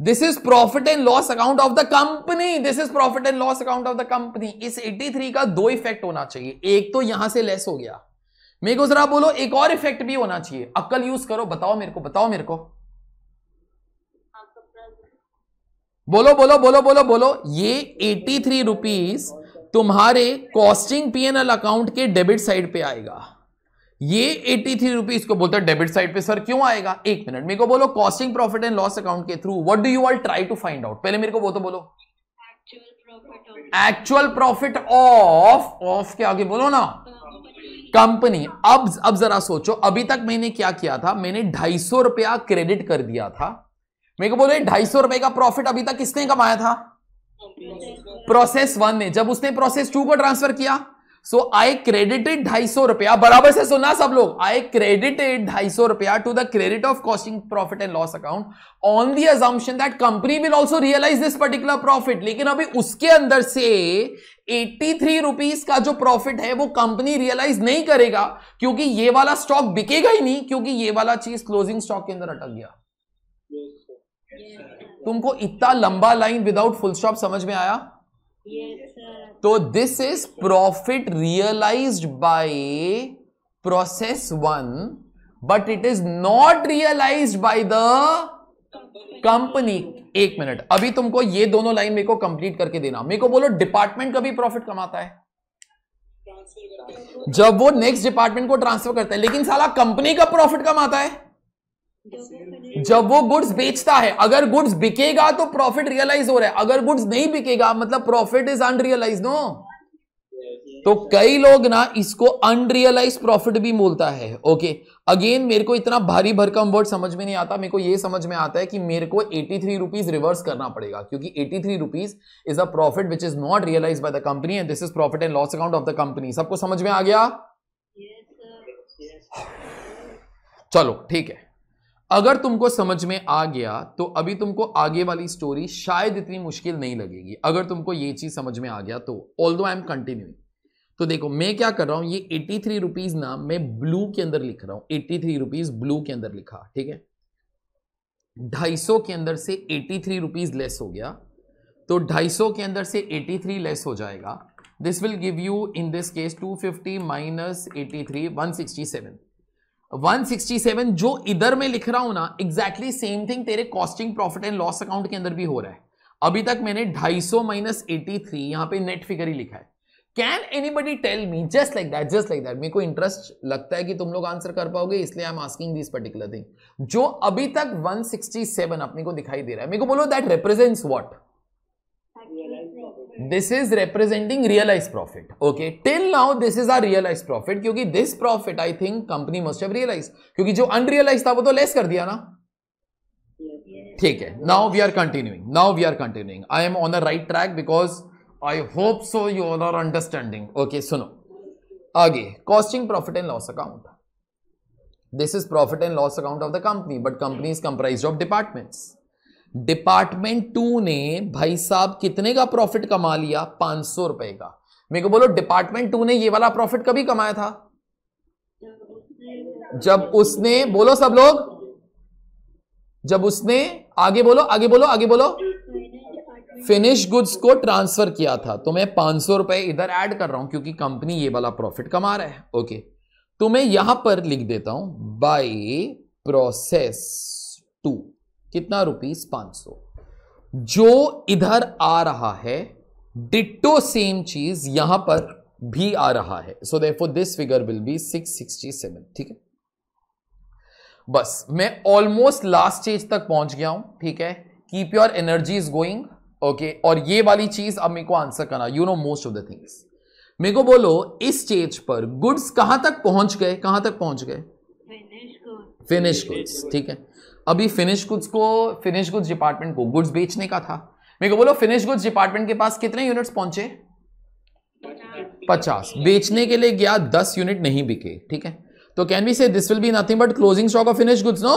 this is profit and loss account of the company this is profit and loss account of the company इस 83 का दो इफेक्ट होना चाहिए एक तो यहां से लेस हो गया मेरे को जरा बोलो एक और इफेक्ट भी होना चाहिए अक्कल यूज करो बताओ मेरे को बताओ मेरे को बोलो बोलो बोलो बोलो बोलो ये एटी थ्री रुपीज तुम्हारे कॉस्टिंग पीएनएल अकाउंट के डेबिट साइड पे आएगा ये एटी थ्री रुपीज को बोलते हैं डेबिट साइड पे सर क्यों आएगा एक मिनट मेरे को बोलो costing profit and loss account के through what do you all try to find out पहले मेरे को तो बोलो बोलो एक्चुअल प्रॉफिट ऑफ ऑफ के आगे बोलो ना कंपनी अब अब जरा सोचो अभी तक मैंने क्या किया था मैंने ढाई सौ रुपया क्रेडिट कर दिया था मेरे को बोलो ढाई सौ रुपए का प्रॉफिट अभी तक किसने कमाया था प्रोसेस वन ने जब उसने प्रोसेस टू को ट्रांसफर किया सो आई क्रेडिटेड ढाई सौ रुपया बराबर से सुना सब लोग आई क्रेडिटेड ढाई सौ रुपया to the credit of costing profit and loss account on the assumption that company will also realise this particular profit लेकिन अभी उसके अंदर से एट्टी थ्री रुपीज का जो प्रॉफिट है वो कंपनी रियलाइज नहीं करेगा क्योंकि ये वाला स्टॉक बिकेगा ही नहीं क्योंकि ये वाला चीज क्लोजिंग स्टॉक के अंदर अटक गया तुमको इतना लंबा लाइन विदाउट फुल स्टॉप समझ में आया yes, तो this is profit realise by process one but it is not realise by the company एक मिनट अभी तुमको ये दोनों लाइन मेरे को कंप्लीट करके देना मेरे को बोलो डिपार्टमेंट का भी प्रॉफिट कमाता है जब वो नेक्स्ट डिपार्टमेंट को ट्रांसफर करता है लेकिन साला कंपनी का प्रॉफिट कमाता है जब वो गुड्स बेचता है अगर गुड्स बिकेगा तो प्रॉफिट रियलाइज हो रहा है अगर गुड्स नहीं बिकेगा मतलब प्रॉफिट इज अनरियलाइज नो तो कई लोग ना इसको अनरियलाइज प्रॉफिट भी बोलता है ओके अगेन मेरे को इतना भारी भरकम वर्ड समझ में नहीं आता मेरे को ये समझ में आता है कि मेरे को एटी थ्री रुपीज रिवर्स करना पड़ेगा क्योंकि eighty three rupees is a profit which is not realise by the company and this is profit and loss account of the company सबको समझ में आ गया yes, yes, चलो ठीक है अगर तुमको समझ में आ गया तो अभी तुमको आगे वाली स्टोरी शायद इतनी मुश्किल नहीं लगेगी अगर तुमको ये चीज समझ में आ गया तो ऑल दो आई एम कंटिन्यूइंग तो देखो मैं क्या कर रहा हूं ये एट्टी थ्री रुपीज नाम मैं ब्लू के अंदर लिख रहा हूं एट्टी थ्री रुपीज ब्लू के अंदर लिखा ठीक है ढाई सौ के अंदर से एट्टी थ्री रुपीज लेस हो गया तो ढाई सौ के अंदर से एट्टी थ्री लेस हो जाएगा this will give you in this case two fifty minus eighty three one sixty seven 167 जो इधर में लिख रहा हूं ना एग्जैक्टली सेम थिंग तेरे costing profit and loss account के अंदर भी हो रहा है अभी तक मैंने 250 माइनस एटी थ्री यहां पर नेट फिगर ही लिखा है can anybody tell me just like that just like that मेरे को इंटरेस्ट लगता है कि तुम लोग आंसर कर पाओगे इसलिए I am asking this particular thing जो अभी तक 167 अपने को दिखाई दे रहा है मेरे को बोलो that represents what this is representing realise profit okay till now this is are realise profit क्योंकि this profit I think company must have realise क्योंकि जो अनरियलाइज था वो तो लेस कर दिया ना ठीक है now we are continuing now we are continuing I am on the right track because I hope so you all are understanding okay सुनो आगे costing profit and loss account this is profit and loss account of the company but company is comprise of departments department two ने भाई साहब कितने का profit कमा लिया पांच सौ रुपए का मेरे को बोलो डिपार्टमेंट टू ने ये वाला प्रॉफिट कभी कमाया था जब उसने बोलो सब लोग जब उसने आगे बोलो आगे बोलो आगे बोलो फिनिश गुड्स को ट्रांसफर किया था तो मैं पांच सौ रुपए इधर ऐड कर रहा हूं क्योंकि कंपनी ये वाला प्रॉफिट कमा रहा है ओके तो मैं यहां पर लिख देता हूं बाई प्रोसेस टू कितना रुपीज पांच सौ जो इधर आ रहा है डिट्टो सेम चीज यहां पर भी आ रहा है सो देखो this figure will be six sixty seven ठीक है बस मैं ऑलमोस्ट लास्ट स्टेज तक पहुंच गया हूं ठीक है keep your energy is going okay और ये वाली चीज अब मेरे को आंसर करना you know most of the things मेरे को बोलो इस स्टेज पर गुड्स कहां तक पहुंच गए कहां तक पहुंच गए फिनिश गुड्स ठीक है अभी फिनिश गुड्स को फिनिश गुड्स डिपार्टमेंट को गुड्स बेचने का था मेरे को बोलो फिनिश गुड्स डिपार्टमेंट के पास कितने यूनिट्स पहुंचे पचास बेचने के लिए गया दस यूनिट नहीं बिके ठीक है तो can B say this will be nothing but closing stock of finish goods no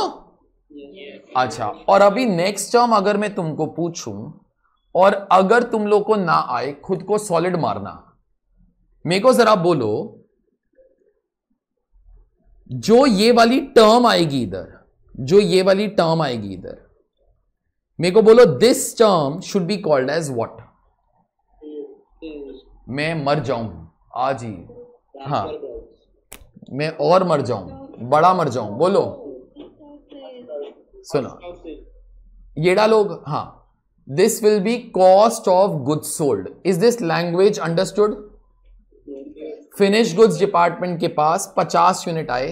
अच्छा और अभी नेक्स्ट टर्म अगर मैं तुमको पूछूं और अगर तुम लोग को ना आए खुद को सॉलिड मारना मेरे को जरा बोलो जो ये वाली टर्म आएगी इधर जो ये वाली टर्म आएगी इधर मेरे को बोलो this term should be called as what मैं मर जाऊं आज ही हाँ मैं और मर जाऊं बड़ा मर जाऊं बोलो सुनो ये लोग हाँ this will be cost of goods sold is this language understood finish goods department के पास पचास यूनिट आए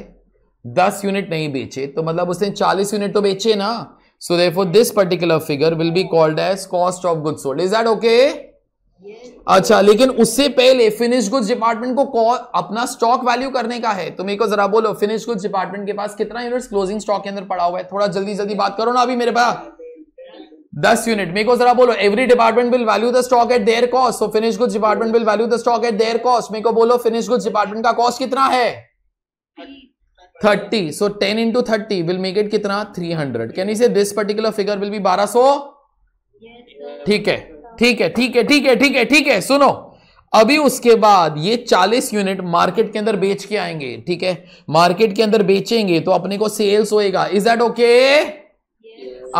दस यूनिट नहीं बेचे तो मतलब उसने चालीस यूनिट तो बेचे ना so therefore this particular figure will be called as cost of good sold is that okay अच्छा लेकिन उससे पहले फिनिश गुड्स डिपार्टमेंट को अपना स्टॉक वैल्यू करने का है तो मेरे को जरा बोलो फिनिश गुड्स डिपार्टमेंट के पास कितना यूनिट्स क्लोजिंग स्टॉक के अंदर पड़ा हुआ है थोड़ा जल्दी जल्दी बात करो ना अभी मेरे पास दस यूनिट मेरे को जरा बोलो every department will value the stock at their cost so finish goods department will value the stock at their cost मेरे को बोलो फिनिश गुड्स डिपार्टमेंट का कॉस्ट कितना है thirty so ten into thirty will make it कितना three hundred can you say this particular figure will be बारह सो ठीक है ठीक है ठीक है ठीक है ठीक है ठीक है सुनो अभी उसके बाद ये 40 यूनिट मार्केट के अंदर बेच के आएंगे ठीक है मार्केट के अंदर बेचेंगे तो अपने को सेल्स होएगा इज दैट ओके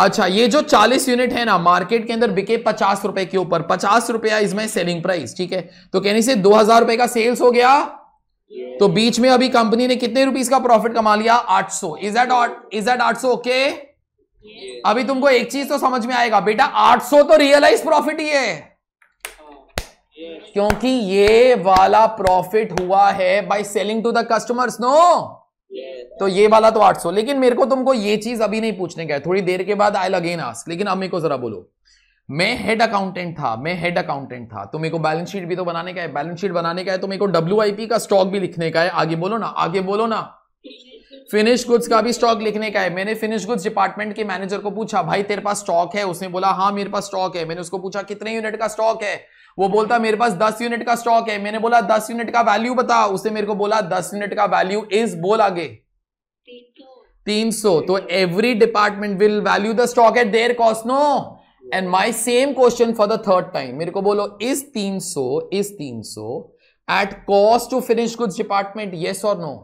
अच्छा ये जो 40 यूनिट है ना मार्केट के अंदर बिके पचास रुपए के ऊपर पचास रुपया इज माई सेलिंग प्राइस ठीक है तो कहने से दो हजार रुपए का सेल्स हो गया तो बीच में अभी कंपनी ने कितने रुपीज का प्रॉफिट कमा लिया 800 सौ इज एट इज एट आठ सौ ओके अभी तुमको एक चीज तो समझ में आएगा बेटा 800 तो रियलाइज प्रॉफिट ही है क्योंकि ये वाला प्रॉफिट हुआ है by selling to the customers no तो ये वाला तो 800 लेकिन मेरे को तुमको ये चीज अभी नहीं पूछने का है थोड़ी देर के बाद आई लगे ना लेकिन अब मेरे को जरा बोलो मैं हेड अकाउंटेंट था मैं हेड अकाउंटेंट था तो मेरे को बैलेंस शीट भी तो बनाने का है बैलेंस शीट बनाने का है तो मेरे को डब्ल्यू का स्टॉक भी लिखने का है आगे बोलो ना आगे बोलो ना फिनिश गुड्स का भी स्टॉक लिखने का है मैंने फिनिश गुड्स डिपार्टमेंट के मैनेजर को पूछा भाई तेरे पास स्टॉक है उसने बोला हाँ मेरे पास स्टॉक है मैंने उसको पूछा कितने यूनिट का स्टॉक है वो बोलता मेरे पास दस यूनिट का स्टॉक है मैंने बोला दस यूनिट का वैल्यू बता उसने मेरे को बोला दस यूनिट का वैल्यू इज बोल आगे तीन सौ तो every department will value the stock at their cost no And my same question for the third time. मेरे को बोलो इस 300 इस 300 at cost to finish goods department yes और no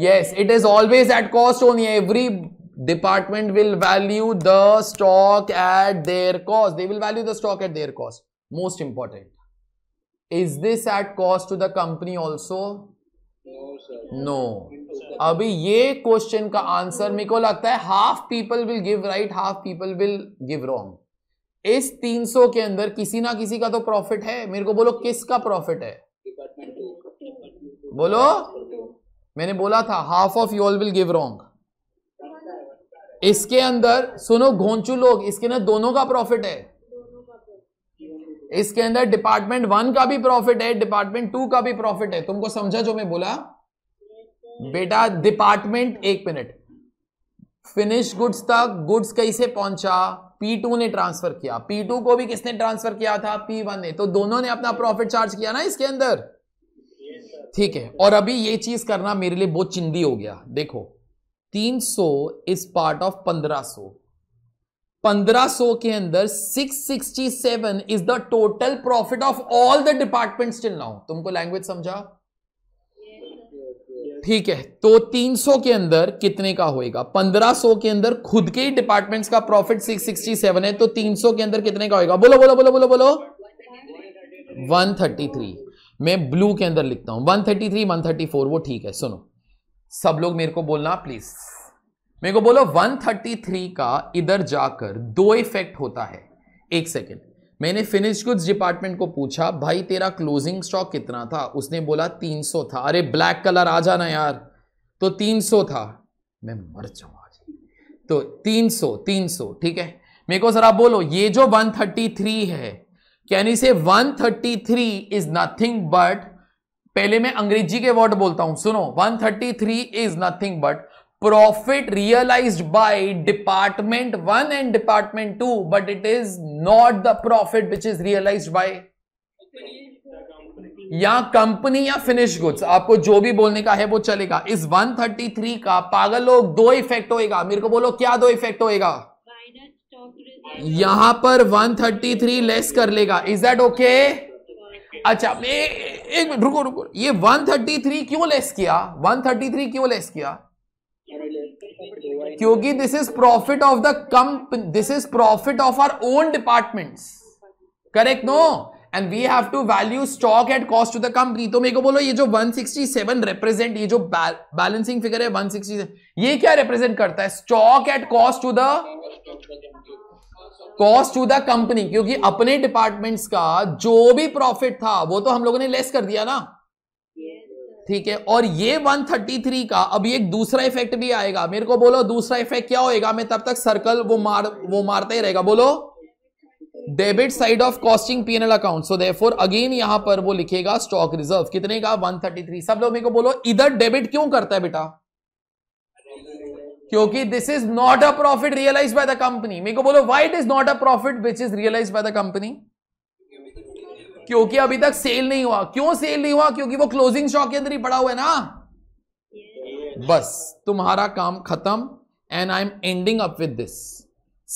yes it is always at cost only every department will value the stock at their cost they will value the stock at their cost most important is this at cost to the company also no no. अभी ये question का answer मेरे को लगता है half people will give right half people will give wrong इस 300 के अंदर किसी ना किसी का तो प्रॉफिट है मेरे को बोलो किसका प्रॉफिट है बोलो मैंने बोला था half of you all will give wrong इसके अंदर सुनो घोंचू लोग इसके अंदर दोनों का प्रॉफिट है इसके अंदर डिपार्टमेंट वन का भी प्रॉफिट है डिपार्टमेंट टू का भी प्रॉफिट है तुमको समझा जो मैं बोला बेटा डिपार्टमेंट एक मिनट फिनिश गुड्स तक गुड्स कैसे पहुंचा P2 ने ट्रांसफर किया P2 को भी किसने ट्रांसफर किया था P1 ने तो दोनों ने अपना प्रॉफिट चार्ज किया ना इसके अंदर ठीक है और अभी ये चीज करना मेरे लिए बहुत चिंदी हो गया देखो 300 इज पार्ट ऑफ 1500 1500 के अंदर 667 is the total profit of all the department still now तुमको लैंग्वेज समझा ठीक है तो 300 के अंदर कितने का होएगा 1500 के अंदर खुद के ही डिपार्टमेंट्स का प्रॉफिट 667 है तो 300 के अंदर कितने का होएगा बोलो बोलो बोलो बोलो बोलो 133 मैं ब्लू के अंदर लिखता हूं 133 134 वो ठीक है सुनो सब लोग मेरे को बोलना प्लीज मेरे को बोलो 133 का इधर जाकर दो इफेक्ट होता है एक सेकेंड मैंने फिनिश गुड्स डिपार्टमेंट को पूछा भाई तेरा क्लोजिंग स्टॉक कितना था उसने बोला 300 था अरे ब्लैक कलर आ जाना यार तो 300 था मैं मर जाऊँ आज तो 300 300 ठीक है मेरे को जरा बोलो ये जो 133 है कैन यू से 133 इज नथिंग बट पहले मैं अंग्रेजी के वर्ड बोलता हूं सुनो 133 is nothing but profit realise by department one and department two but it is not the profit which is realise by या कंपनी या फिनिश गुड्स आपको जो भी बोलने का है वो चलेगा इस 133 का पागल लोग दो इफेक्ट होएगा मेरे को बोलो क्या दो इफेक्ट होएगा यहां पर 133 लेस कर लेगा इज दैट ओके अच्छा ए, एक रुको रुको ये 133 क्यों लेस किया 133 क्यों लेस किया क्योंकि this is profit of the comp this is profit of our own departments correct no and we have to value stock at cost to the company तो मेरे को बोलो ये जो 167 रिप्रेजेंट ये जो बैलेंसिंग फिगर है 167 ये क्या रिप्रेजेंट करता है stock at cost to the cost to the company क्योंकि अपने डिपार्टमेंट्स का जो भी प्रॉफिट था वो तो हम लोगों ने लेस कर दिया ना ठीक है और ये 133 का अभी एक दूसरा इफेक्ट भी आएगा मेरे को बोलो दूसरा इफेक्ट क्या होएगा मैं तब तक सर्कल वो मार वो मारता ही रहेगा बोलो debit side of costing PNL account so therefore again यहां पर वो लिखेगा स्टॉक रिजर्व कितने का 133 सब लोग मेरे को बोलो इधर डेबिट क्यों करता है बेटा क्योंकि this is not a profit realise by the company मेरे को बोलो why it is not a profit which is realise by the company क्योंकि अभी तक सेल नहीं हुआ क्यों सेल नहीं हुआ क्योंकि वो क्लोजिंग स्टॉक के अंदर ही पड़ा हुआ है ना बस तुम्हारा काम खत्म and I am ending up with this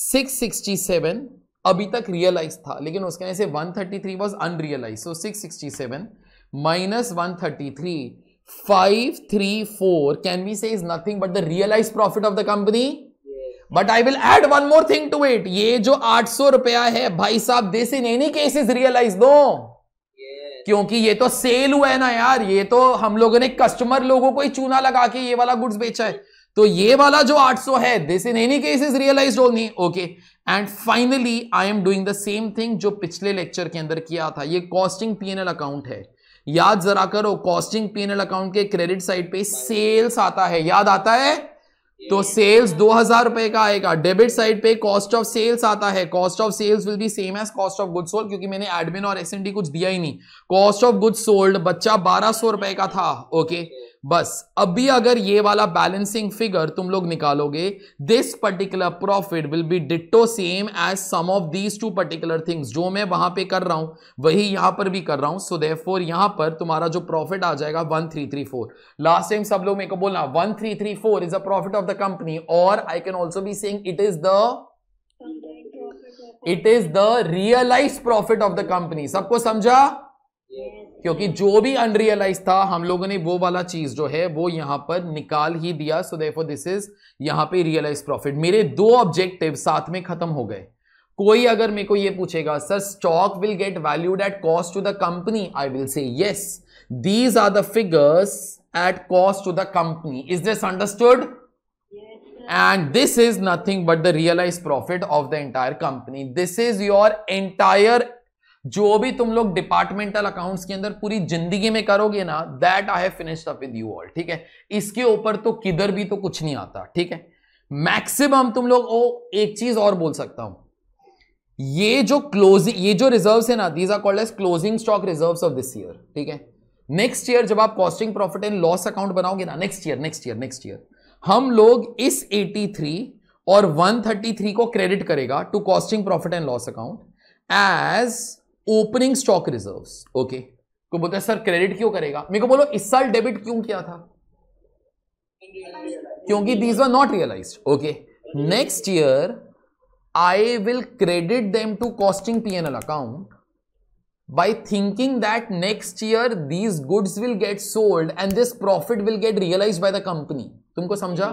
667 अभी तक रियलाइज था लेकिन उसके में से 133 thirty three was unrealise so seven minus 133 534 can B say is nothing but the realise profit of the company but I will add one more thing to it ये जो आठ सौ रुपया है भाई साहब this in any cases realise दो क्योंकि ये तो सेल हुआ है ना यार ये तो हम लोगों ने कस्टमर लोगों को ही चूना लगा के ये वाला गुड्स बेचा है तो ये वाला जो 800 है this in any case is realise only okay and finally I am doing the same thing जो पिछले लेक्चर के अंदर किया था ये कॉस्टिंग पीएनएल अकाउंट है याद जरा करो कॉस्टिंग पीएनएल अकाउंट के क्रेडिट साइड पे सेल्स आता है याद आता है तो सेल्स तो दो हजार रुपए का आएगा डेबिट साइड पे कॉस्ट ऑफ सेल्स आता है cost of sales will be same as cost of good sold क्योंकि मैंने एडमिन और एस कुछ दिया ही नहीं कॉस्ट ऑफ गुड सोल्ड बच्चा बारह सौ रुपए का था ओके okay? बस अभी अगर ये वाला बैलेंसिंग फिगर तुम लोग निकालोगे this particular profit will be ditto same as sum of these two particular things जो मैं वहां पे कर रहा हूं वही यहां पर भी कर रहा हूं सो फोर यहां पर तुम्हारा जो प्रॉफिट आ जाएगा one three three four last time सब लोग मेरे को बोलना four is a profit of the company और I can also be saying it is the it is the realise profit of the company सबको समझा क्योंकि जो भी अनरियलाइज था हम लोगों ने वो वाला चीज जो है वो यहां पर निकाल ही दिया सो देफो दिस इज यहां पे रियलाइज प्रॉफिट मेरे दो ऑब्जेक्टिव साथ में खत्म हो गए कोई अगर मेरे को ये पूछेगा sir stock will get valued at cost to the company I will say yes these are the figures at cost to the company is this understood and this is nothing but the realized profit of the entire company this is your entire जो भी तुम लोग departmental accounts के अंदर पूरी जिंदगी में करोगे ना that I have finished up with you all ठीक है इसके ऊपर तो किधर भी तो कुछ नहीं आता ठीक है मैक्सिमम तुम लोग ओ एक चीज और बोल सकता हूं ये जो क्लोजिंग ये जो रिजर्व है ना these are called as closing stock reserve of this year ठीक है नेक्स्ट ईयर जब आप costing profit and loss account बनाओगे ना next year next year next year हम लोग इस 83 और 133 को क्रेडिट करेगा to costing profit and loss account as opening stock reserve okay को बोलते सर क्रेडिट क्यों करेगा मेरे को बोलो इस साल डेबिट क्यों किया था क्योंकि these are not realise okay next year I will credit them to costing P N L account by thinking that next year these goods will get sold and this profit will get realise by the company तुमको समझा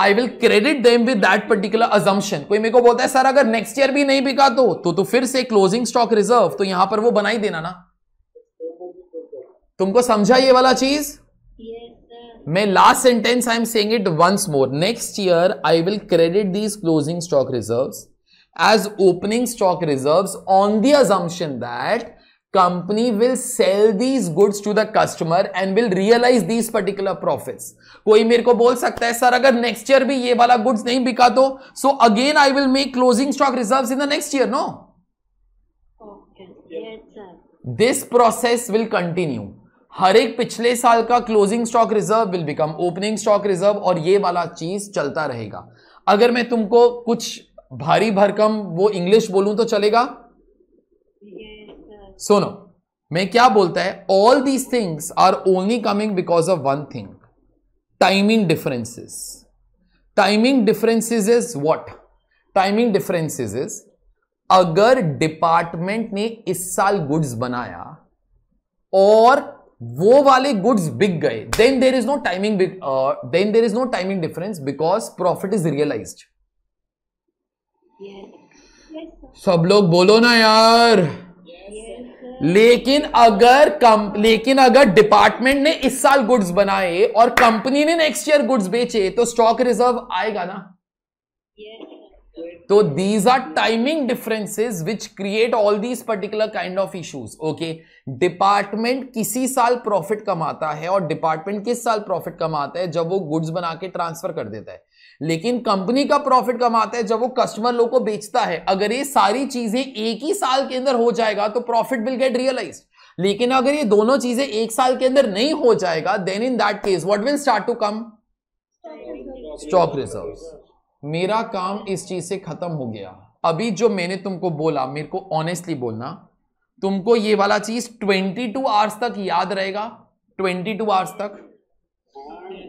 I will credit them with that particular assumption कोई मेरे को बोलता है sir अगर next year भी नहीं बिका तो तो, तो फिर से क्लोजिंग स्टॉक रिजर्व तो यहां पर वो बना ही देना ना तुमको समझा ये वाला चीज मैं last sentence I am saying it once more next year I will credit these closing stock reserves as opening stock reserves on the assumption that company will sell these goods to the customer and will realise these particular profit कोई मेरे को बोल सकता है sir अगर next year भी ये वाला गुड्स नहीं बिका तो so again I will make closing stock reserve in the next year no this process will continue हर एक पिछले साल का closing stock reserve will become opening stock reserve और ये वाला चीज चलता रहेगा अगर मैं तुमको कुछ भारी भरकम वो इंग्लिश बोलूं तो चलेगा सुनो मैं क्या बोलता है all these things are only coming because of one thing timing differences timing differences is what timing differences is अगर डिपार्टमेंट ने इस साल गुड्स बनाया और वो वाले गुड्स बिक गए then there is no timing then there is no timing difference because profit is realise सब लोग बोलो ना यार लेकिन अगर कम, लेकिन अगर डिपार्टमेंट ने इस साल गुड्स बनाए और कंपनी ने नेक्स्ट ईयर गुड्स बेचे तो स्टॉक रिजर्व आएगा ना तो these are timing differences which create all these particular kind of issues okay department किसी साल प्रॉफिट कमाता है और डिपार्टमेंट किस साल प्रॉफिट कमाता है जब वो गुड्स बना के ट्रांसफर कर देता है लेकिन कंपनी का प्रॉफिट कमाता है जब वो कस्टमर लोग को बेचता है अगर ये सारी चीजें एक ही साल के अंदर हो जाएगा तो प्रॉफिट विल गेट रियलाइज लेकिन अगर ये दोनों चीजें एक साल के अंदर नहीं हो जाएगा then in that case what will start to come stock reserve मेरा काम इस चीज से खत्म हो गया अभी जो मैंने तुमको बोला मेरे को ऑनेस्टली बोलना तुमको ये वाला चीज 22 आवर्स तक याद रहेगा 22 आवर्स तक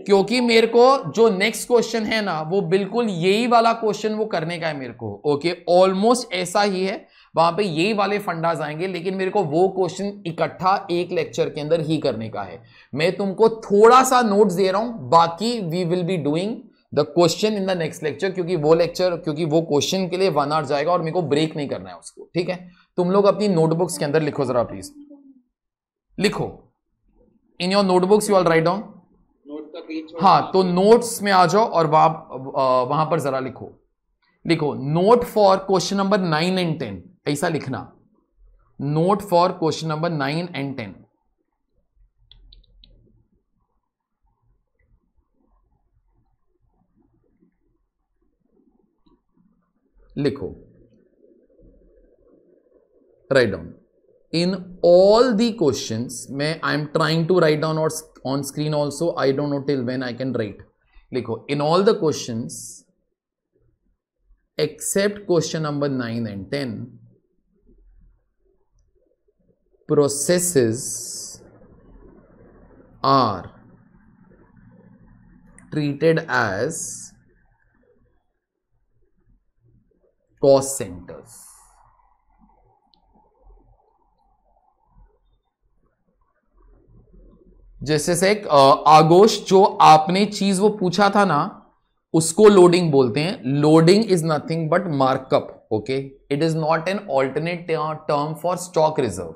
क्योंकि मेरे को जो नेक्स्ट क्वेश्चन है ना वो बिल्कुल यही वाला क्वेश्चन वो करने का है मेरे को ओके ऑलमोस्ट ऐसा ही है वहां पे यही वाले फंडाज आएंगे लेकिन मेरे को वो क्वेश्चन इकट्ठा एक लेक्चर के अंदर ही करने का है मैं तुमको थोड़ा सा नोट दे रहा हूं बाकी we will be doing the question in the next lecture क्योंकि वो लेक्चर क्योंकि वो क्वेश्चन के लिए वन आवर जाएगा और मेरे को ब्रेक नहीं करना है उसको ठीक है तुम लोग अपनी नोटबुक्स के अंदर लिखो जरा प्लीज लिखो in your notebooks you all write down हाँ तो नोट्स में आ जाओ और वहां वहां पर जरा लिखो लिखो note for question number nine and ten ऐसा लिखना note for question number nine and ten लिखो write down in all the questions may I am trying to write down or on screen also I don't know till when I can write likho in all the questions except question number 9 and 10 processes are treated as cost centers जैसे से आगोश जो आपने चीज वो पूछा था ना उसको लोडिंग बोलते हैं loading is nothing but markup okay it is not an alternate term for stock reserve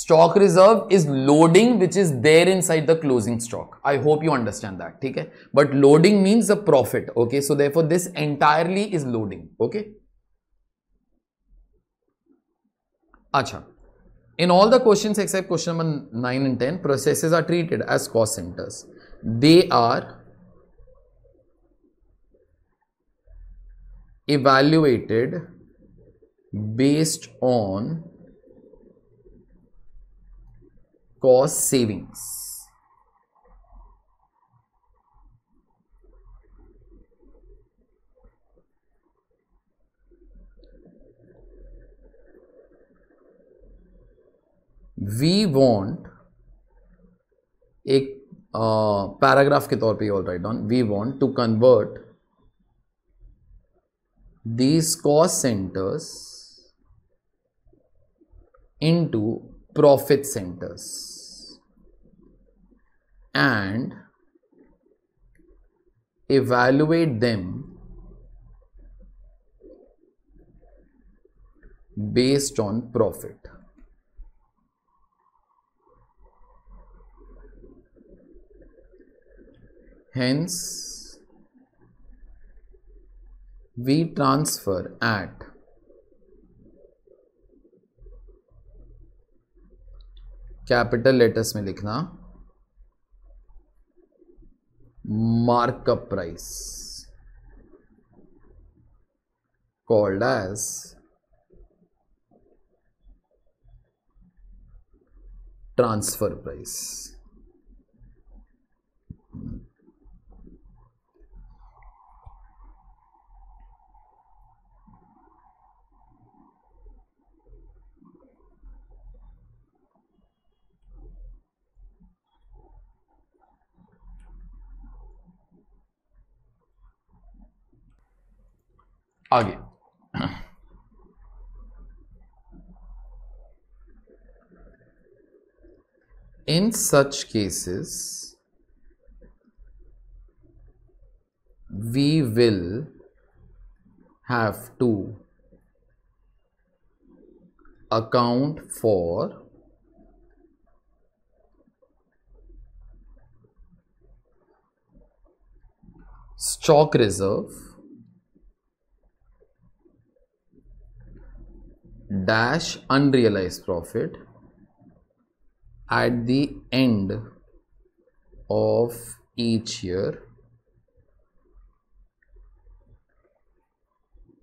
stock reserve is loading which is there inside the closing stock I hope you understand that ठीक है but loading means the profit okay so for this entirely is loading okay अच्छा In all the questions except question number 9 and 10, processes are treated as cost centers. They are evaluated based on cost savings. We want a paragraph. uh, के तौर पे all right on we want to these cost centers into profit centers and evaluate them based on profit Hence, we transfer at capital letters. में लिखना markup price called as transfer price in such cases we will have to account for stock reserve dash unrealized profit at the end of each year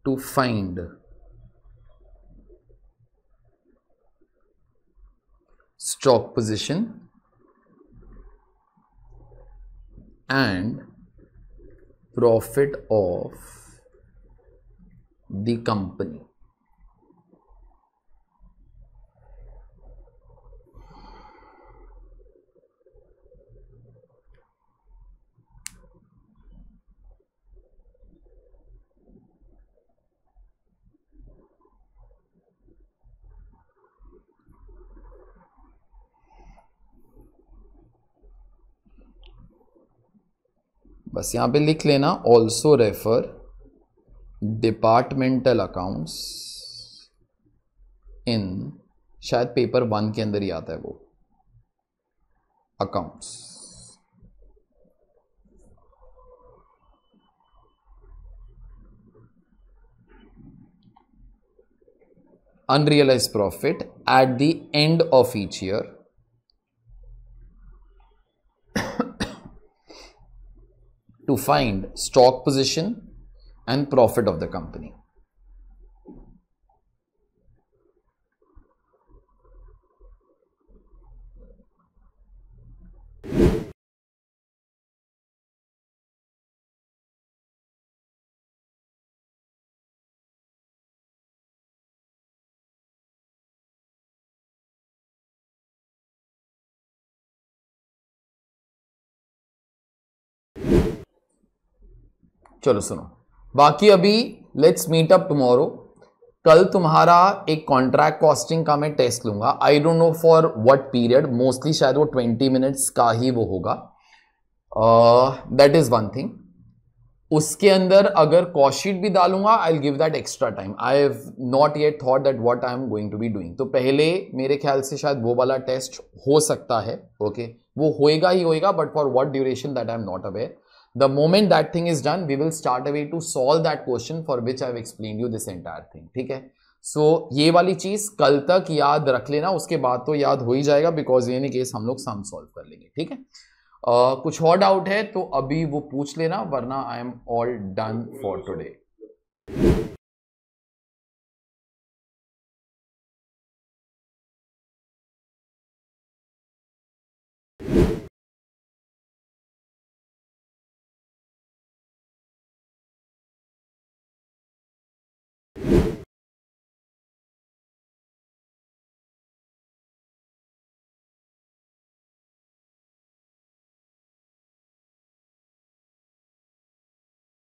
to find stock position and profit of the company बस यहाँ पे लिख लेना also refer departmental accounts in शायद paper one के अंदर ही आता है वो accounts unrealise profit at the end of each year to find stock position and profit of the company. चलो सुनो बाकी अभी लेट्स मीट अप टुमारो कल तुम्हारा एक कॉन्ट्रैक्ट कॉस्टिंग का मैं टेस्ट लूंगा I don't know for what period mostly शायद वो ट्वेंटी मिनट्स का ही वो होगा दैट इज़ वन थिंग उसके अंदर अगर कॉस्टशीट भी डालूंगा I give that extra time I have not yet thought that what I am going to be doing तो पहले मेरे ख्याल से शायद वो वाला टेस्ट हो सकता है ओके okay? वो होएगा ही होएगा but for what duration that I am not aware The moment that thing is done, we will start away to solve that question for which i have explained you this entire thing. theek hai so so, ये वाली चीज कल तक याद रख लेना उसके बाद तो याद हो ही जाएगा बिकॉज इन केस हम लोग सम सॉल्व कर लेंगे ठीक है uh, कुछ और डाउट है तो अभी वो पूछ लेना वरना I am all done for today